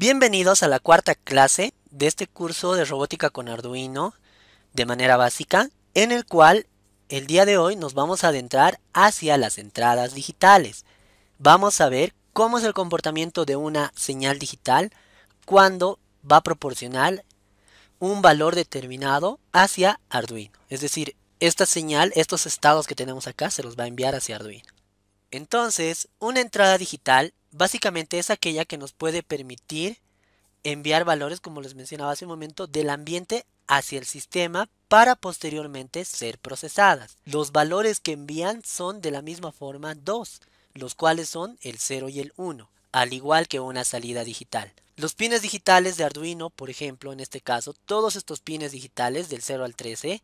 Bienvenidos a la cuarta clase de este curso de robótica con Arduino de manera básica, en el cual el día de hoy nos vamos a adentrar hacia las entradas digitales. Vamos a ver cómo es el comportamiento de una señal digital cuando va a proporcionar un valor determinado hacia Arduino. Es decir, esta señal, estos estados que tenemos acá, se los va a enviar hacia Arduino. Entonces, una entrada digital básicamente es aquella que nos puede permitir enviar valores, como les mencionaba hace un momento, del ambiente hacia el sistema para posteriormente ser procesadas. Los valores que envían son de la misma forma dos, los cuales son el 0 y el 1, al igual que una salida digital. Los pines digitales de Arduino, por ejemplo, en este caso, todos estos pines digitales del 0 al 13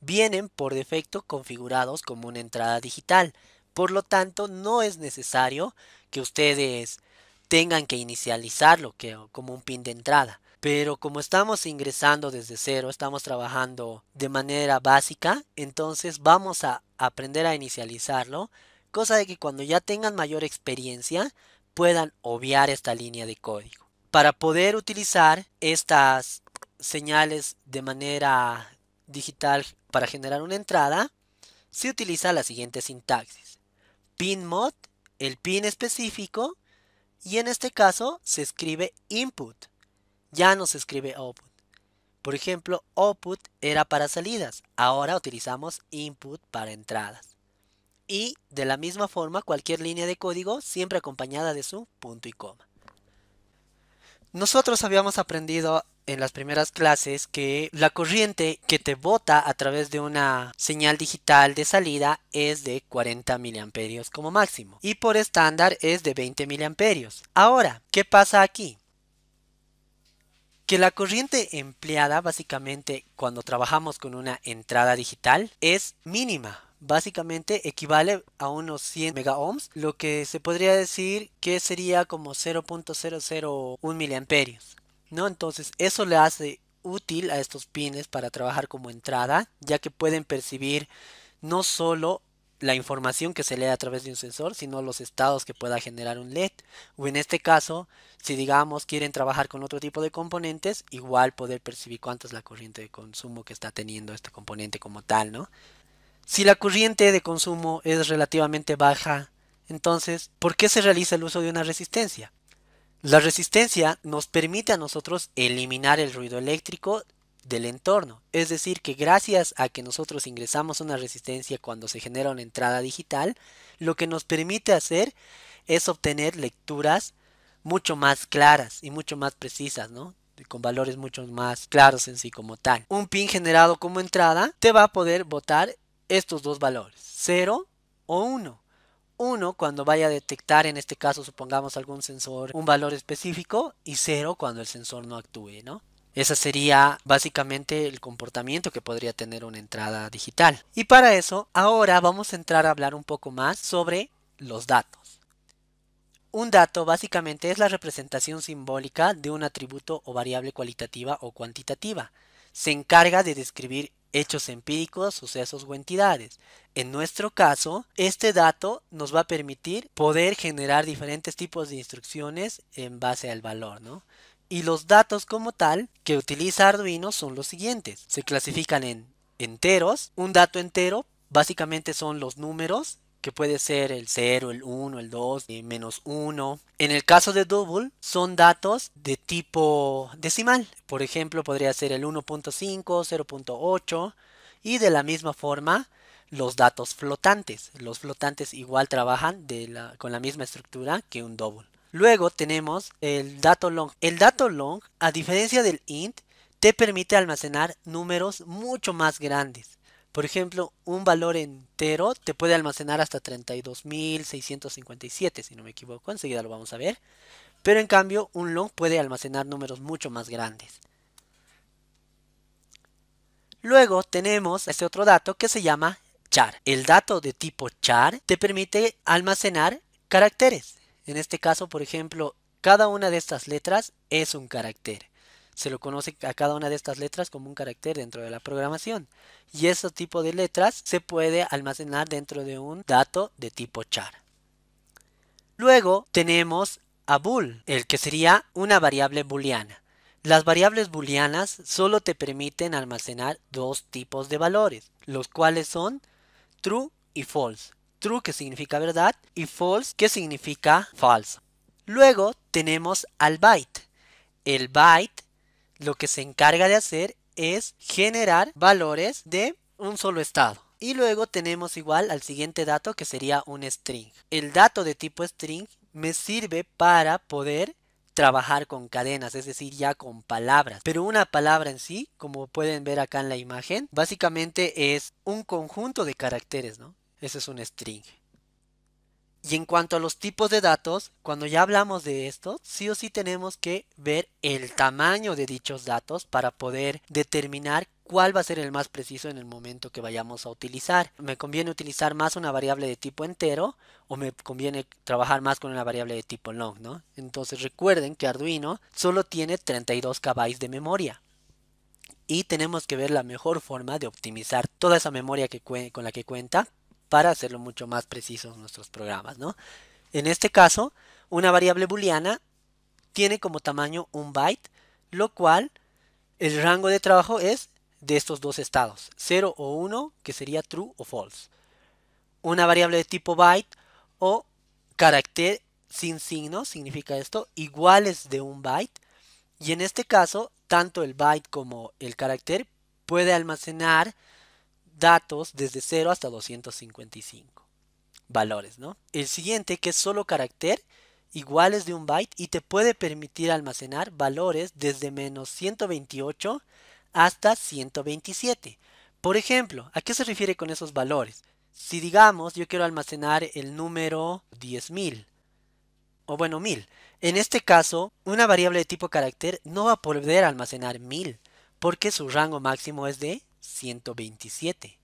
vienen por defecto configurados como una entrada digital. Por lo tanto, no es necesario que ustedes tengan que inicializarlo como un pin de entrada. Pero como estamos ingresando desde cero, estamos trabajando de manera básica, entonces vamos a aprender a inicializarlo, cosa de que cuando ya tengan mayor experiencia puedan obviar esta línea de código. Para poder utilizar estas señales de manera digital para generar una entrada, se utiliza la siguiente sintaxis. PinMod el pin específico y en este caso se escribe input, ya no se escribe output. Por ejemplo, output era para salidas, ahora utilizamos input para entradas. Y de la misma forma, cualquier línea de código siempre acompañada de su punto y coma. Nosotros habíamos aprendido en las primeras clases que la corriente que te bota a través de una señal digital de salida es de 40 miliamperios como máximo y por estándar es de 20 miliamperios. Ahora, ¿qué pasa aquí? Que la corriente empleada básicamente cuando trabajamos con una entrada digital es mínima básicamente equivale a unos 100 megaohms, lo que se podría decir que sería como 0.001 miliamperios. ¿no? Entonces eso le hace útil a estos pines para trabajar como entrada, ya que pueden percibir no solo la información que se lee a través de un sensor, sino los estados que pueda generar un LED. O en este caso, si digamos quieren trabajar con otro tipo de componentes, igual poder percibir cuánto es la corriente de consumo que está teniendo este componente como tal, ¿no? Si la corriente de consumo es relativamente baja, entonces, ¿por qué se realiza el uso de una resistencia? La resistencia nos permite a nosotros eliminar el ruido eléctrico del entorno. Es decir, que gracias a que nosotros ingresamos una resistencia cuando se genera una entrada digital, lo que nos permite hacer es obtener lecturas mucho más claras y mucho más precisas, ¿no? con valores mucho más claros en sí como tal. Un pin generado como entrada te va a poder botar estos dos valores, 0 o 1. 1 cuando vaya a detectar, en este caso supongamos algún sensor, un valor específico y 0 cuando el sensor no actúe, ¿no? Ese sería básicamente el comportamiento que podría tener una entrada digital. Y para eso, ahora vamos a entrar a hablar un poco más sobre los datos. Un dato básicamente es la representación simbólica de un atributo o variable cualitativa o cuantitativa. Se encarga de describir hechos empíricos, sucesos o entidades. En nuestro caso, este dato nos va a permitir poder generar diferentes tipos de instrucciones en base al valor, Y los datos como tal que utiliza Arduino son los siguientes. Se clasifican en enteros. Un dato entero básicamente son los números que puede ser el 0, el 1, el 2, el eh, menos 1. En el caso de double, son datos de tipo decimal. Por ejemplo, podría ser el 1.5, 0.8. Y de la misma forma, los datos flotantes. Los flotantes igual trabajan con la misma estructura que un double. Luego tenemos el dato long. El dato long, a diferencia del int, te permite almacenar números mucho más grandes. Por ejemplo, un valor entero te puede almacenar hasta 32.657, si no me equivoco, enseguida lo vamos a ver. Pero en cambio, un long puede almacenar números mucho más grandes. Luego tenemos este otro dato que se llama char. El dato de tipo char te permite almacenar caracteres. En este caso, por ejemplo, cada una de estas letras es un carácter. Se lo conoce a cada una de estas letras como un carácter dentro de la programación. Y ese tipo de letras se puede almacenar dentro de un dato de tipo char. Luego tenemos a bool, el que sería una variable booleana. Las variables booleanas solo te permiten almacenar dos tipos de valores, los cuales son true y false. True que significa verdad y false que significa falso. Luego tenemos al byte. El byte lo que se encarga de hacer es generar valores de un solo estado. Y luego tenemos igual al siguiente dato que sería un string. El dato de tipo string me sirve para poder trabajar con cadenas, es decir, ya con palabras. Pero una palabra en sí, como pueden ver acá en la imagen, básicamente es un conjunto de caracteres, ¿no? Ese es un string. Y en cuanto a los tipos de datos, cuando ya hablamos de esto, sí o sí tenemos que ver el tamaño de dichos datos para poder determinar cuál va a ser el más preciso en el momento que vayamos a utilizar. ¿Me conviene utilizar más una variable de tipo entero o me conviene trabajar más con una variable de tipo long? ¿no? Entonces recuerden que Arduino solo tiene 32 KB de memoria y tenemos que ver la mejor forma de optimizar toda esa memoria que con la que cuenta para hacerlo mucho más preciso en nuestros programas, ¿no? En este caso, una variable booleana tiene como tamaño un byte, lo cual el rango de trabajo es de estos dos estados, 0 o 1, que sería true o false. Una variable de tipo byte o carácter sin signo, significa esto, iguales de un byte. Y en este caso, tanto el byte como el carácter puede almacenar datos desde 0 hasta 255 valores, ¿no? El siguiente, que es solo carácter, iguales de un byte y te puede permitir almacenar valores desde menos 128 hasta 127. Por ejemplo, ¿a qué se refiere con esos valores? Si digamos yo quiero almacenar el número 10.000 o bueno 1000, en este caso una variable de tipo carácter no va a poder almacenar 1000 porque su rango máximo es de 127.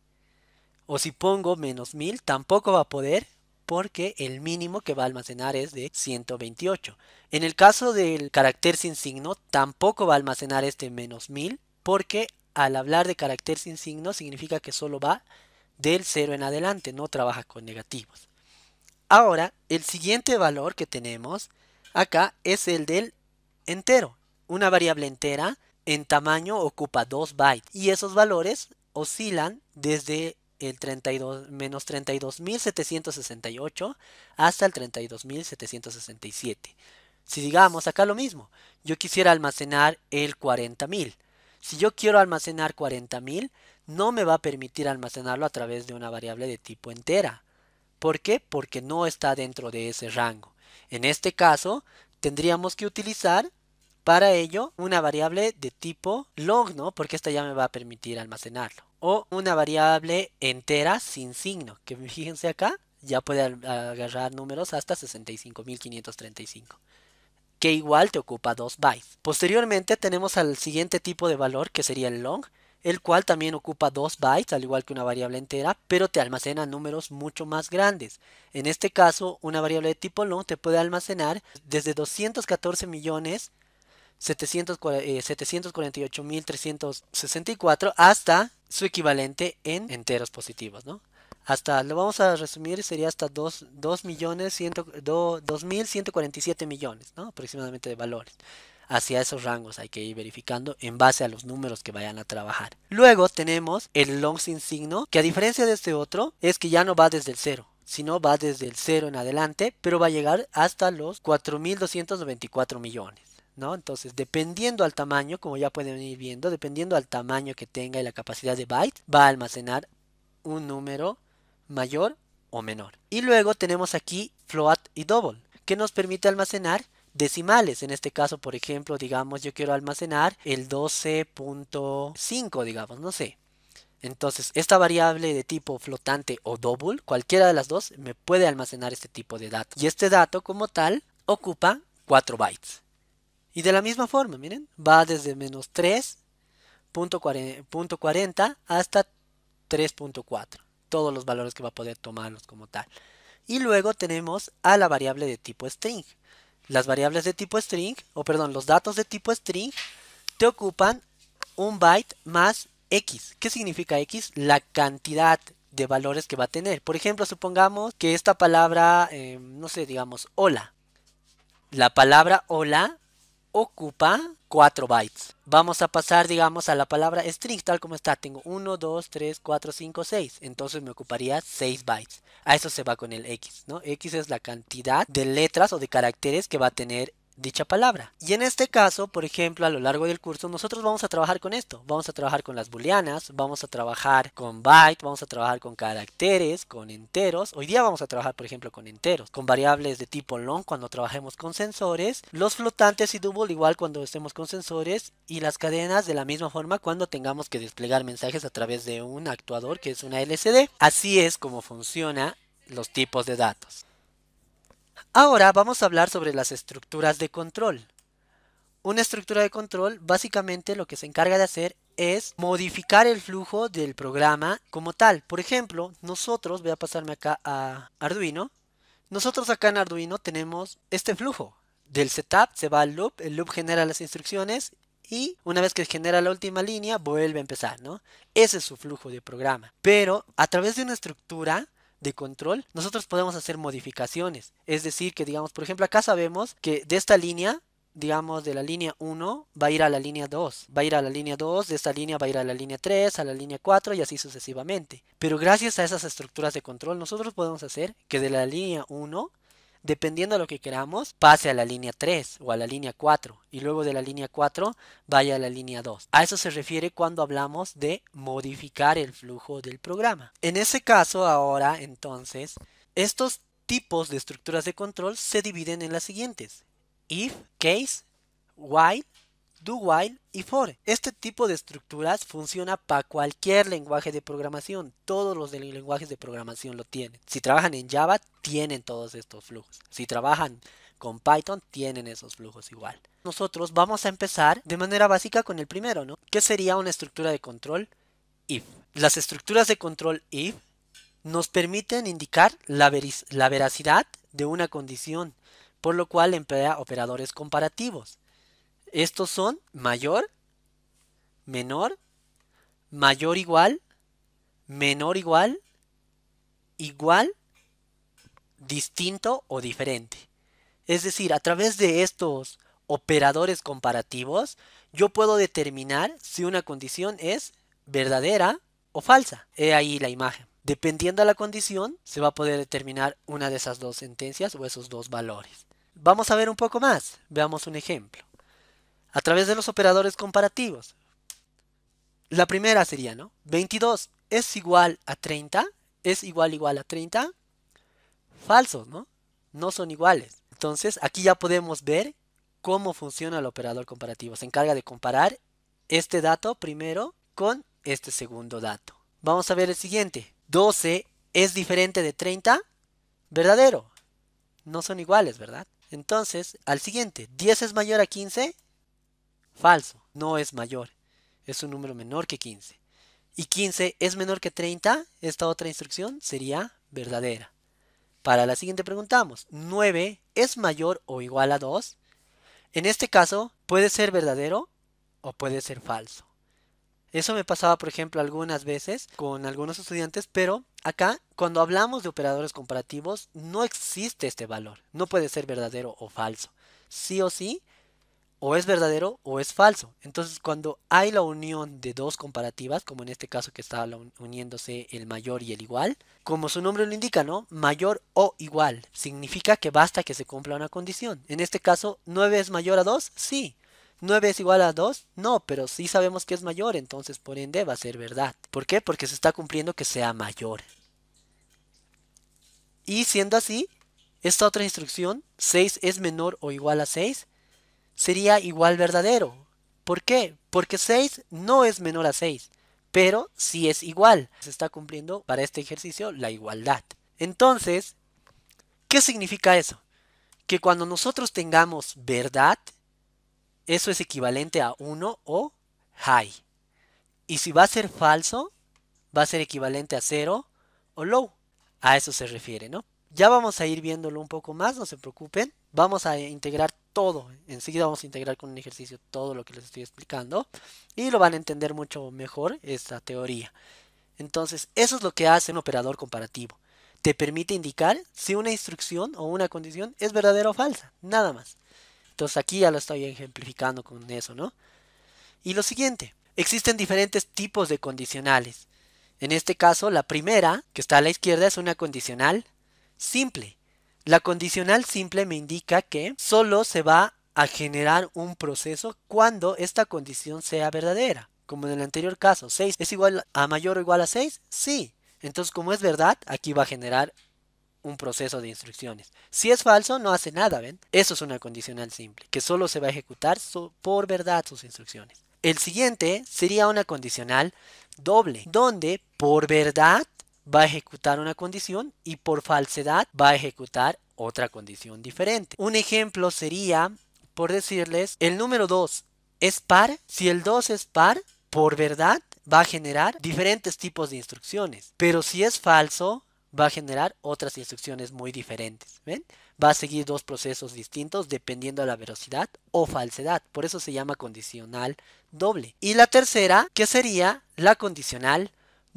O si pongo menos 1000 tampoco va a poder porque el mínimo que va a almacenar es de 128. En el caso del carácter sin signo tampoco va a almacenar este menos 1000 porque al hablar de carácter sin signo significa que solo va del 0 en adelante, no trabaja con negativos. Ahora, el siguiente valor que tenemos acá es el del entero, una variable entera en tamaño ocupa 2 bytes y esos valores oscilan desde el 32, menos 32.768 hasta el 32.767. Si digamos acá lo mismo, yo quisiera almacenar el 40.000. Si yo quiero almacenar 40.000, no me va a permitir almacenarlo a través de una variable de tipo entera. ¿Por qué? Porque no está dentro de ese rango. En este caso, tendríamos que utilizar para ello, una variable de tipo long, ¿no? Porque esta ya me va a permitir almacenarlo. O una variable entera sin signo, que fíjense acá, ya puede agarrar números hasta 65.535 que igual te ocupa 2 bytes. Posteriormente tenemos al siguiente tipo de valor que sería el long, el cual también ocupa 2 bytes, al igual que una variable entera, pero te almacena números mucho más grandes. En este caso, una variable de tipo long te puede almacenar desde 214 millones 748.364 eh, hasta su equivalente en enteros positivos, ¿no? Hasta, lo vamos a resumir, sería hasta millones 2.147 millones, ¿no? Aproximadamente de valores. Hacia esos rangos hay que ir verificando en base a los números que vayan a trabajar. Luego tenemos el long sin signo, que a diferencia de este otro, es que ya no va desde el cero sino va desde el 0 en adelante, pero va a llegar hasta los 4.294 millones. ¿no? Entonces, dependiendo al tamaño, como ya pueden ir viendo, dependiendo al tamaño que tenga y la capacidad de byte, va a almacenar un número mayor o menor. Y luego tenemos aquí float y double, que nos permite almacenar decimales. En este caso, por ejemplo, digamos, yo quiero almacenar el 12.5, digamos, no sé. Entonces, esta variable de tipo flotante o double, cualquiera de las dos, me puede almacenar este tipo de datos. Y este dato como tal ocupa 4 bytes. Y de la misma forma, miren, va desde menos 3.40 hasta 3.4. Todos los valores que va a poder tomarlos como tal. Y luego tenemos a la variable de tipo string. Las variables de tipo string, o perdón, los datos de tipo string, te ocupan un byte más x. ¿Qué significa x? La cantidad de valores que va a tener. Por ejemplo, supongamos que esta palabra, eh, no sé, digamos, hola. La palabra hola ocupa 4 bytes. Vamos a pasar, digamos, a la palabra string, tal como está. Tengo 1, 2, 3, 4, 5, 6. Entonces me ocuparía 6 bytes. A eso se va con el X, ¿no? X es la cantidad de letras o de caracteres que va a tener dicha palabra. Y en este caso, por ejemplo, a lo largo del curso nosotros vamos a trabajar con esto. Vamos a trabajar con las booleanas, vamos a trabajar con byte, vamos a trabajar con caracteres, con enteros. Hoy día vamos a trabajar, por ejemplo, con enteros, con variables de tipo long cuando trabajemos con sensores, los flotantes y double igual cuando estemos con sensores y las cadenas de la misma forma cuando tengamos que desplegar mensajes a través de un actuador que es una LCD. Así es como funciona los tipos de datos. Ahora vamos a hablar sobre las estructuras de control. Una estructura de control básicamente lo que se encarga de hacer es modificar el flujo del programa como tal. Por ejemplo, nosotros, voy a pasarme acá a Arduino, nosotros acá en Arduino tenemos este flujo. Del setup se va al loop, el loop genera las instrucciones y una vez que genera la última línea vuelve a empezar, ¿no? Ese es su flujo de programa. Pero a través de una estructura de control, nosotros podemos hacer modificaciones. Es decir, que digamos, por ejemplo, acá sabemos que de esta línea digamos, de la línea 1 va a ir a la línea 2, va a ir a la línea 2, de esta línea va a ir a la línea 3, a la línea 4 y así sucesivamente. Pero gracias a esas estructuras de control nosotros podemos hacer que de la línea 1 dependiendo de lo que queramos, pase a la línea 3 o a la línea 4 y luego de la línea 4 vaya a la línea 2. A eso se refiere cuando hablamos de modificar el flujo del programa. En ese caso ahora entonces, estos tipos de estructuras de control se dividen en las siguientes. If, case, while do while y for. Este tipo de estructuras funciona para cualquier lenguaje de programación. Todos los lenguajes de programación lo tienen. Si trabajan en Java, tienen todos estos flujos. Si trabajan con Python, tienen esos flujos igual. Nosotros vamos a empezar de manera básica con el primero, ¿no? ¿Qué sería una estructura de control if? Las estructuras de control if nos permiten indicar la veracidad de una condición, por lo cual emplea operadores comparativos. Estos son mayor, menor, mayor igual, menor igual, igual, distinto o diferente. Es decir, a través de estos operadores comparativos, yo puedo determinar si una condición es verdadera o falsa. He ahí la imagen. Dependiendo de la condición, se va a poder determinar una de esas dos sentencias o esos dos valores. Vamos a ver un poco más. Veamos un ejemplo a través de los operadores comparativos. La primera sería, ¿no? 22 es igual a 30, es igual igual a 30. Falsos, ¿no? No son iguales. Entonces, aquí ya podemos ver cómo funciona el operador comparativo. Se encarga de comparar este dato primero con este segundo dato. Vamos a ver el siguiente. 12 es diferente de 30. Verdadero. No son iguales, ¿verdad? Entonces, al siguiente, 10 es mayor a 15, Falso, no es mayor. Es un número menor que 15. ¿Y 15 es menor que 30? Esta otra instrucción sería verdadera. Para la siguiente preguntamos, 9 es mayor o igual a 2. En este caso, puede ser verdadero o puede ser falso. Eso me pasaba, por ejemplo, algunas veces con algunos estudiantes, pero acá, cuando hablamos de operadores comparativos, no existe este valor. No puede ser verdadero o falso. Sí o sí, o es verdadero o es falso. Entonces, cuando hay la unión de dos comparativas, como en este caso que está uniéndose el mayor y el igual, como su nombre lo indica, ¿no? Mayor o igual significa que basta que se cumpla una condición. En este caso, 9 es mayor a 2, sí. 9 es igual a 2, no, pero sí sabemos que es mayor, entonces por ende va a ser verdad. ¿Por qué? Porque se está cumpliendo que sea mayor. Y siendo así, esta otra instrucción, 6 es menor o igual a 6, sería igual verdadero. ¿Por qué? Porque 6 no es menor a 6, pero sí es igual. Se está cumpliendo para este ejercicio la igualdad. Entonces, ¿qué significa eso? Que cuando nosotros tengamos verdad, eso es equivalente a 1 o high. Y si va a ser falso, va a ser equivalente a 0 o low. A eso se refiere, ¿no? Ya vamos a ir viéndolo un poco más, no se preocupen. Vamos a integrar todo. Enseguida vamos a integrar con un ejercicio todo lo que les estoy explicando y lo van a entender mucho mejor esta teoría. Entonces, eso es lo que hace un operador comparativo. Te permite indicar si una instrucción o una condición es verdadera o falsa, nada más. Entonces aquí ya lo estoy ejemplificando con eso, ¿no? Y lo siguiente, existen diferentes tipos de condicionales. En este caso, la primera, que está a la izquierda, es una condicional simple la condicional simple me indica que solo se va a generar un proceso cuando esta condición sea verdadera. Como en el anterior caso, 6 es igual a mayor o igual a 6, sí. Entonces, como es verdad, aquí va a generar un proceso de instrucciones. Si es falso, no hace nada, ¿ven? Eso es una condicional simple, que solo se va a ejecutar por verdad sus instrucciones. El siguiente sería una condicional doble, donde por verdad va a ejecutar una condición y por falsedad va a ejecutar otra condición diferente. Un ejemplo sería, por decirles, el número 2 es par. Si el 2 es par, por verdad va a generar diferentes tipos de instrucciones. Pero si es falso, va a generar otras instrucciones muy diferentes. ¿ven? Va a seguir dos procesos distintos dependiendo de la velocidad o falsedad. Por eso se llama condicional doble. Y la tercera, que sería la condicional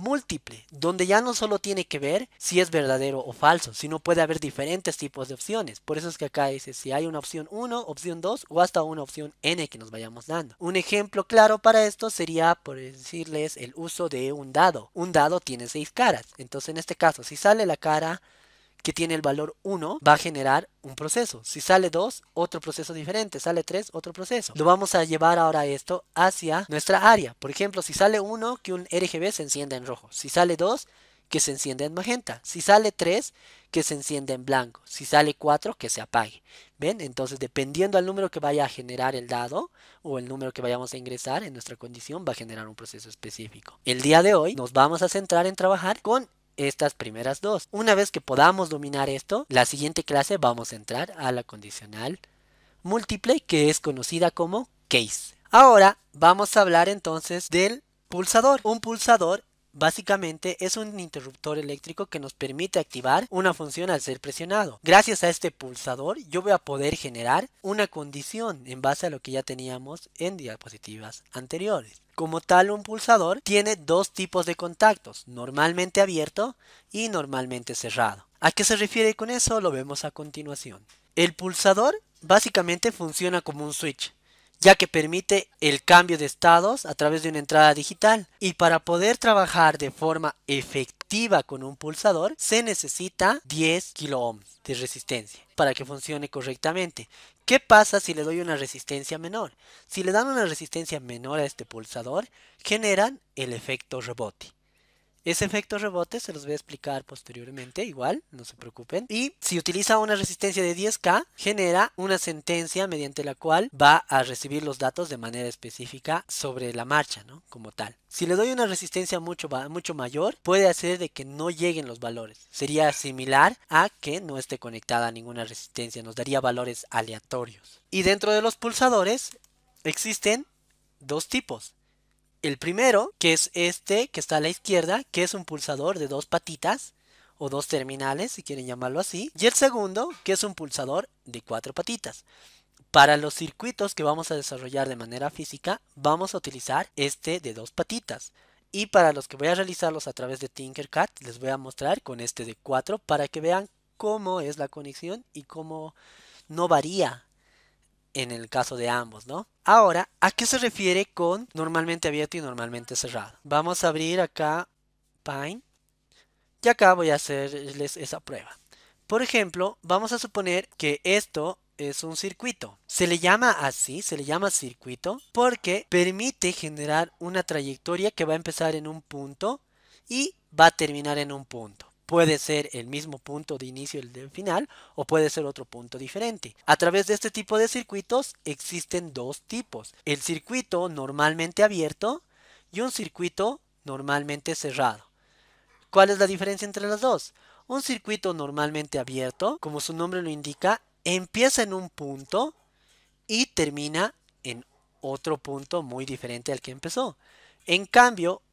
múltiple, donde ya no solo tiene que ver si es verdadero o falso, sino puede haber diferentes tipos de opciones. Por eso es que acá dice si hay una opción 1, opción 2 o hasta una opción n que nos vayamos dando. Un ejemplo claro para esto sería, por decirles, el uso de un dado. Un dado tiene seis caras. Entonces en este caso, si sale la cara que tiene el valor 1 va a generar un proceso. Si sale 2, otro proceso diferente. Sale 3, otro proceso. Lo vamos a llevar ahora esto hacia nuestra área. Por ejemplo, si sale 1, que un RGB se encienda en rojo. Si sale 2, que se encienda en magenta. Si sale 3, que se encienda en blanco. Si sale 4, que se apague. ¿Ven? Entonces, dependiendo al número que vaya a generar el dado o el número que vayamos a ingresar en nuestra condición, va a generar un proceso específico. El día de hoy nos vamos a centrar en trabajar con estas primeras dos. Una vez que podamos dominar esto, la siguiente clase vamos a entrar a la condicional múltiple que es conocida como case. Ahora vamos a hablar entonces del pulsador. Un pulsador Básicamente es un interruptor eléctrico que nos permite activar una función al ser presionado. Gracias a este pulsador yo voy a poder generar una condición en base a lo que ya teníamos en diapositivas anteriores. Como tal, un pulsador tiene dos tipos de contactos, normalmente abierto y normalmente cerrado. ¿A qué se refiere con eso? Lo vemos a continuación. El pulsador básicamente funciona como un switch ya que permite el cambio de estados a través de una entrada digital. Y para poder trabajar de forma efectiva con un pulsador, se necesita 10 kilo de resistencia para que funcione correctamente. ¿Qué pasa si le doy una resistencia menor? Si le dan una resistencia menor a este pulsador, generan el efecto rebote. Ese efecto rebote se los voy a explicar posteriormente, igual, no se preocupen. Y si utiliza una resistencia de 10K, genera una sentencia mediante la cual va a recibir los datos de manera específica sobre la marcha, ¿no? Como tal. Si le doy una resistencia mucho, mucho mayor, puede hacer de que no lleguen los valores. Sería similar a que no esté conectada a ninguna resistencia, nos daría valores aleatorios. Y dentro de los pulsadores existen dos tipos el primero, que es este que está a la izquierda, que es un pulsador de dos patitas o dos terminales, si quieren llamarlo así. Y el segundo, que es un pulsador de cuatro patitas. Para los circuitos que vamos a desarrollar de manera física, vamos a utilizar este de dos patitas. Y para los que voy a realizarlos a través de Tinkercad, les voy a mostrar con este de cuatro, para que vean cómo es la conexión y cómo no varía en el caso de ambos, ¿no? Ahora, ¿a qué se refiere con normalmente abierto y normalmente cerrado? Vamos a abrir acá Pine y acá voy a hacerles esa prueba. Por ejemplo, vamos a suponer que esto es un circuito. Se le llama así, se le llama circuito, porque permite generar una trayectoria que va a empezar en un punto y va a terminar en un punto. Puede ser el mismo punto de inicio y el del final o puede ser otro punto diferente. A través de este tipo de circuitos existen dos tipos. El circuito normalmente abierto y un circuito normalmente cerrado. ¿Cuál es la diferencia entre las dos? Un circuito normalmente abierto, como su nombre lo indica, empieza en un punto y termina en otro punto muy diferente al que empezó. En cambio,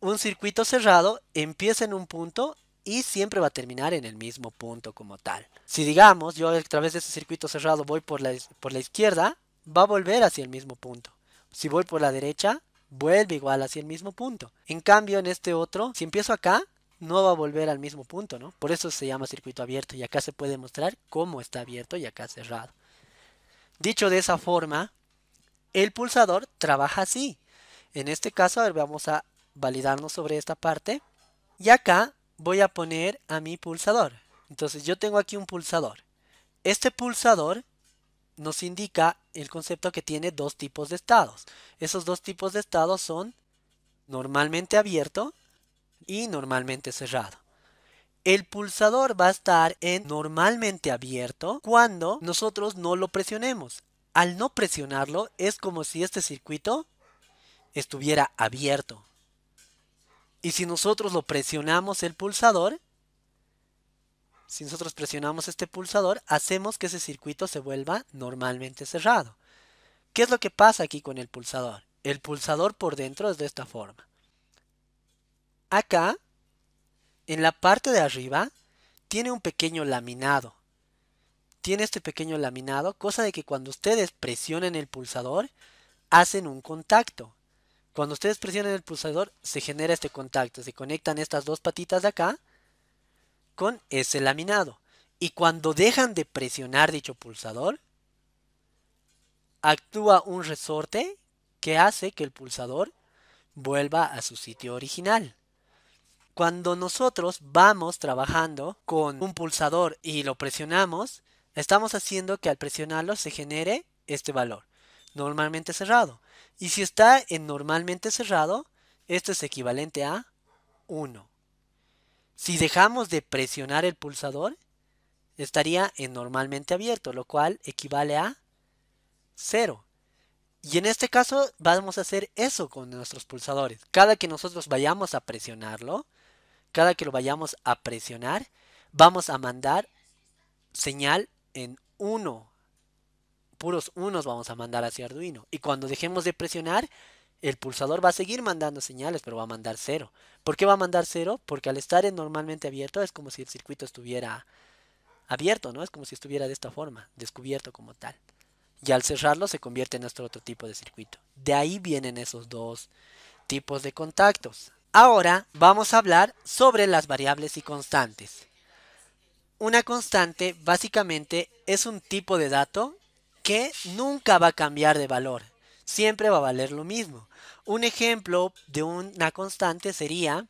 un circuito cerrado empieza en un punto y siempre va a terminar en el mismo punto como tal. Si digamos, yo a través de ese circuito cerrado voy por la, por la izquierda, va a volver hacia el mismo punto. Si voy por la derecha, vuelve igual hacia el mismo punto. En cambio, en este otro, si empiezo acá, no va a volver al mismo punto, ¿no? Por eso se llama circuito abierto y acá se puede mostrar cómo está abierto y acá cerrado. Dicho de esa forma, el pulsador trabaja así. En este caso, vamos a validarnos sobre esta parte. Y acá voy a poner a mi pulsador. Entonces yo tengo aquí un pulsador. Este pulsador nos indica el concepto que tiene dos tipos de estados. Esos dos tipos de estados son normalmente abierto y normalmente cerrado. El pulsador va a estar en normalmente abierto cuando nosotros no lo presionemos. Al no presionarlo es como si este circuito estuviera abierto. Y si nosotros lo presionamos el pulsador, si nosotros presionamos este pulsador, hacemos que ese circuito se vuelva normalmente cerrado. ¿Qué es lo que pasa aquí con el pulsador? El pulsador por dentro es de esta forma. Acá, en la parte de arriba, tiene un pequeño laminado. Tiene este pequeño laminado, cosa de que cuando ustedes presionen el pulsador, hacen un contacto. Cuando ustedes presionen el pulsador, se genera este contacto. Se conectan estas dos patitas de acá con ese laminado. Y cuando dejan de presionar dicho pulsador, actúa un resorte que hace que el pulsador vuelva a su sitio original. Cuando nosotros vamos trabajando con un pulsador y lo presionamos, estamos haciendo que al presionarlo se genere este valor, normalmente cerrado. Y si está en normalmente cerrado, esto es equivalente a 1. Si dejamos de presionar el pulsador, estaría en normalmente abierto, lo cual equivale a 0. Y en este caso vamos a hacer eso con nuestros pulsadores. Cada que nosotros vayamos a presionarlo, cada que lo vayamos a presionar, vamos a mandar señal en 1 puros unos vamos a mandar hacia Arduino. Y cuando dejemos de presionar, el pulsador va a seguir mandando señales, pero va a mandar cero. ¿Por qué va a mandar cero? Porque al estar normalmente abierto es como si el circuito estuviera abierto, ¿no? Es como si estuviera de esta forma, descubierto como tal. Y al cerrarlo se convierte en nuestro otro tipo de circuito. De ahí vienen esos dos tipos de contactos. Ahora vamos a hablar sobre las variables y constantes. Una constante básicamente es un tipo de dato que nunca va a cambiar de valor, siempre va a valer lo mismo. Un ejemplo de una constante sería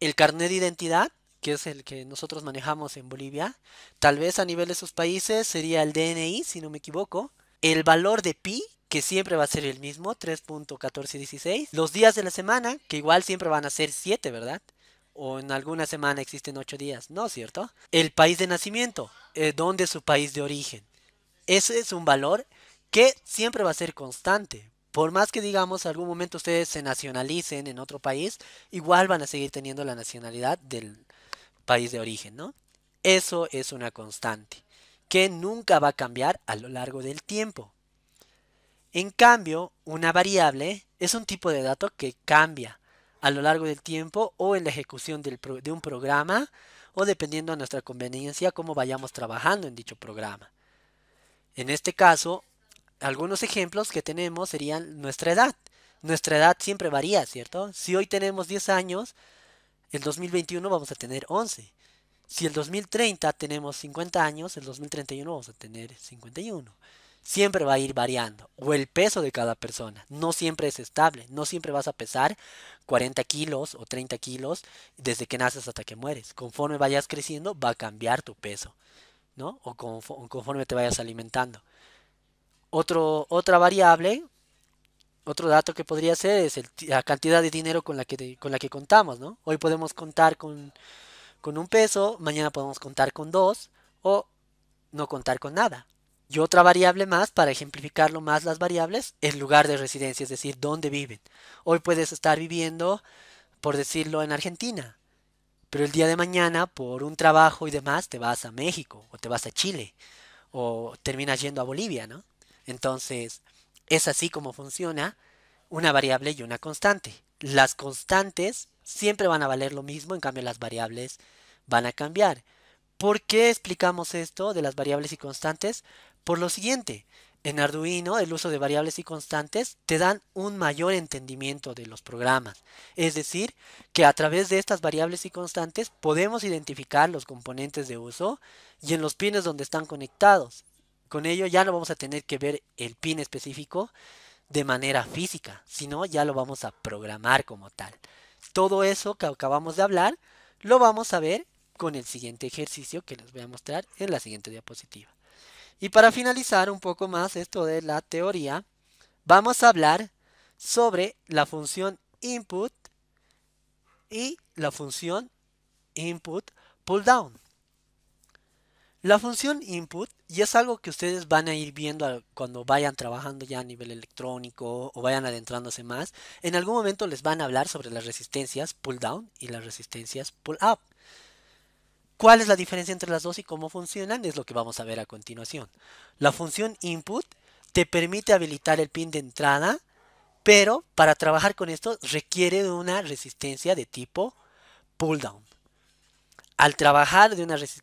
el carnet de identidad, que es el que nosotros manejamos en Bolivia. Tal vez a nivel de sus países sería el DNI, si no me equivoco. El valor de pi, que siempre va a ser el mismo, 3.1416. Los días de la semana, que igual siempre van a ser 7, ¿verdad? O en alguna semana existen 8 días, ¿no es cierto? El país de nacimiento, eh, donde es su país de origen ese es un valor que siempre va a ser constante. Por más que digamos algún momento ustedes se nacionalicen en otro país, igual van a seguir teniendo la nacionalidad del país de origen, ¿no? Eso es una constante que nunca va a cambiar a lo largo del tiempo. En cambio, una variable es un tipo de dato que cambia a lo largo del tiempo o en la ejecución de un programa o dependiendo a nuestra conveniencia cómo vayamos trabajando en dicho programa. En este caso, algunos ejemplos que tenemos serían nuestra edad. Nuestra edad siempre varía, ¿cierto? Si hoy tenemos 10 años, el 2021 vamos a tener 11. Si el 2030 tenemos 50 años, el 2031 vamos a tener 51. Siempre va a ir variando. O el peso de cada persona. No siempre es estable. No siempre vas a pesar 40 kilos o 30 kilos desde que naces hasta que mueres. Conforme vayas creciendo, va a cambiar tu peso. O conforme te vayas alimentando. otra variable, otro dato que podría ser es la cantidad de dinero con la que, con la que contamos, Hoy podemos contar con, con un peso, mañana podemos contar con dos o no contar con nada. Y otra variable más, para ejemplificarlo más las variables, es lugar de residencia, es decir, dónde viven. Hoy puedes estar viviendo, por decirlo, en Argentina, pero el día de mañana, por un trabajo y demás, te vas a México o te vas a Chile o terminas yendo a Bolivia, ¿no? Entonces, es así como funciona una variable y una constante. Las constantes siempre van a valer lo mismo, en cambio las variables van a cambiar. ¿Por qué explicamos esto de las variables y constantes? Por lo siguiente, en Arduino, el uso de variables y constantes te dan un mayor entendimiento de los programas. Es decir, que a través de estas variables y constantes podemos identificar los componentes de uso y en los pines donde están conectados. Con ello ya no vamos a tener que ver el pin específico de manera física, sino ya lo vamos a programar como tal. Todo eso que acabamos de hablar lo vamos a ver con el siguiente ejercicio que les voy a mostrar en la siguiente diapositiva. Y para finalizar un poco más esto de la teoría, vamos a hablar sobre la función input y la función input pull down. La función input, y es algo que ustedes van a ir viendo cuando vayan trabajando ya a nivel electrónico o vayan adentrándose más, en algún momento les van a hablar sobre las resistencias pull down y las resistencias pull up. ¿Cuál es la diferencia entre las dos y cómo funcionan? Es lo que vamos a ver a continuación. La función input te permite habilitar el pin de entrada, pero para trabajar con esto requiere de una resistencia de tipo pull down. Al trabajar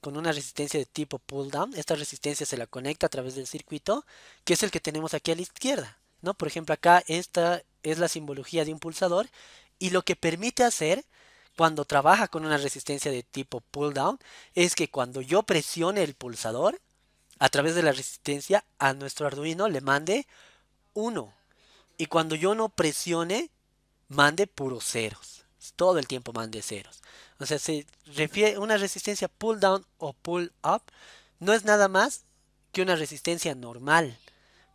con una resistencia de tipo pull down, esta resistencia se la conecta a través del circuito, que es el que tenemos aquí a la izquierda. ¿no? Por ejemplo, acá esta es la simbología de un pulsador y lo que permite hacer cuando trabaja con una resistencia de tipo pull down es que cuando yo presione el pulsador, a través de la resistencia a nuestro Arduino le mande 1. Y cuando yo no presione, mande puros ceros. Todo el tiempo mande ceros. O sea, se refiere una resistencia pull down o pull up no es nada más que una resistencia normal.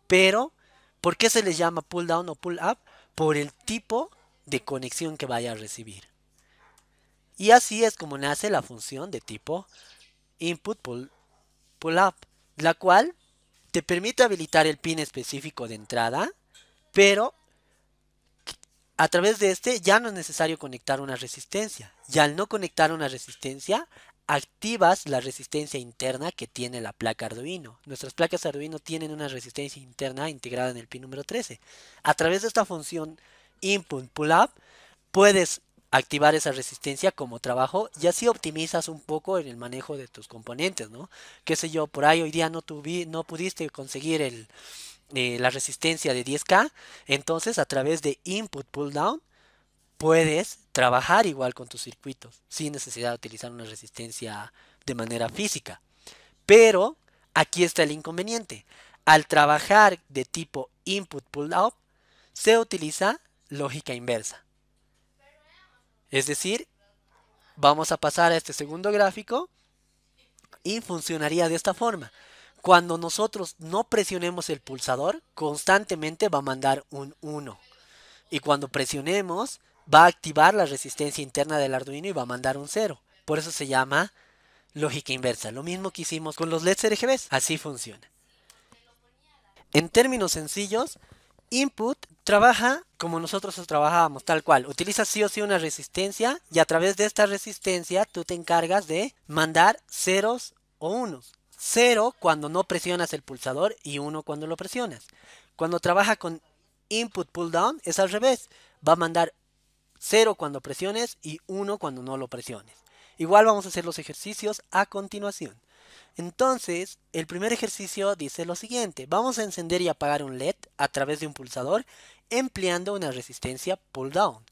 Pero, ¿por qué se le llama pull down o pull up? Por el tipo de conexión que vaya a recibir. Y así es como nace la función de tipo input pull, up, la cual te permite habilitar el pin específico de entrada, pero a través de este ya no es necesario conectar una resistencia. Y al no conectar una resistencia, activas la resistencia interna que tiene la placa Arduino. Nuestras placas Arduino tienen una resistencia interna integrada en el pin número 13. A través de esta función input pull up puedes activar esa resistencia como trabajo y así optimizas un poco en el manejo de tus componentes, ¿no? Qué sé yo, por ahí hoy día no, tuvi, no pudiste conseguir eh, la resistencia de 10K, entonces a través de input pull down puedes trabajar igual con tus circuitos sin necesidad de utilizar una resistencia de manera física. Pero aquí está el inconveniente. Al trabajar de tipo input pull down se utiliza lógica inversa. Es decir, vamos a pasar a este segundo gráfico y funcionaría de esta forma. Cuando nosotros no presionemos el pulsador, constantemente va a mandar un 1. Y cuando presionemos, va a activar la resistencia interna del Arduino y va a mandar un 0. Por eso se llama lógica inversa. Lo mismo que hicimos con los LEDs RGB. Así funciona. En términos sencillos, Input trabaja como nosotros trabajábamos, tal cual. utiliza sí o sí una resistencia y a través de esta resistencia tú te encargas de mandar ceros o unos. Cero cuando no presionas el pulsador y uno cuando lo presionas. Cuando trabaja con input pull down es al revés. Va a mandar cero cuando presiones y uno cuando no lo presiones. Igual vamos a hacer los ejercicios a continuación. Entonces, el primer ejercicio dice lo siguiente. Vamos a encender y apagar un LED a través de un pulsador empleando una resistencia pull down.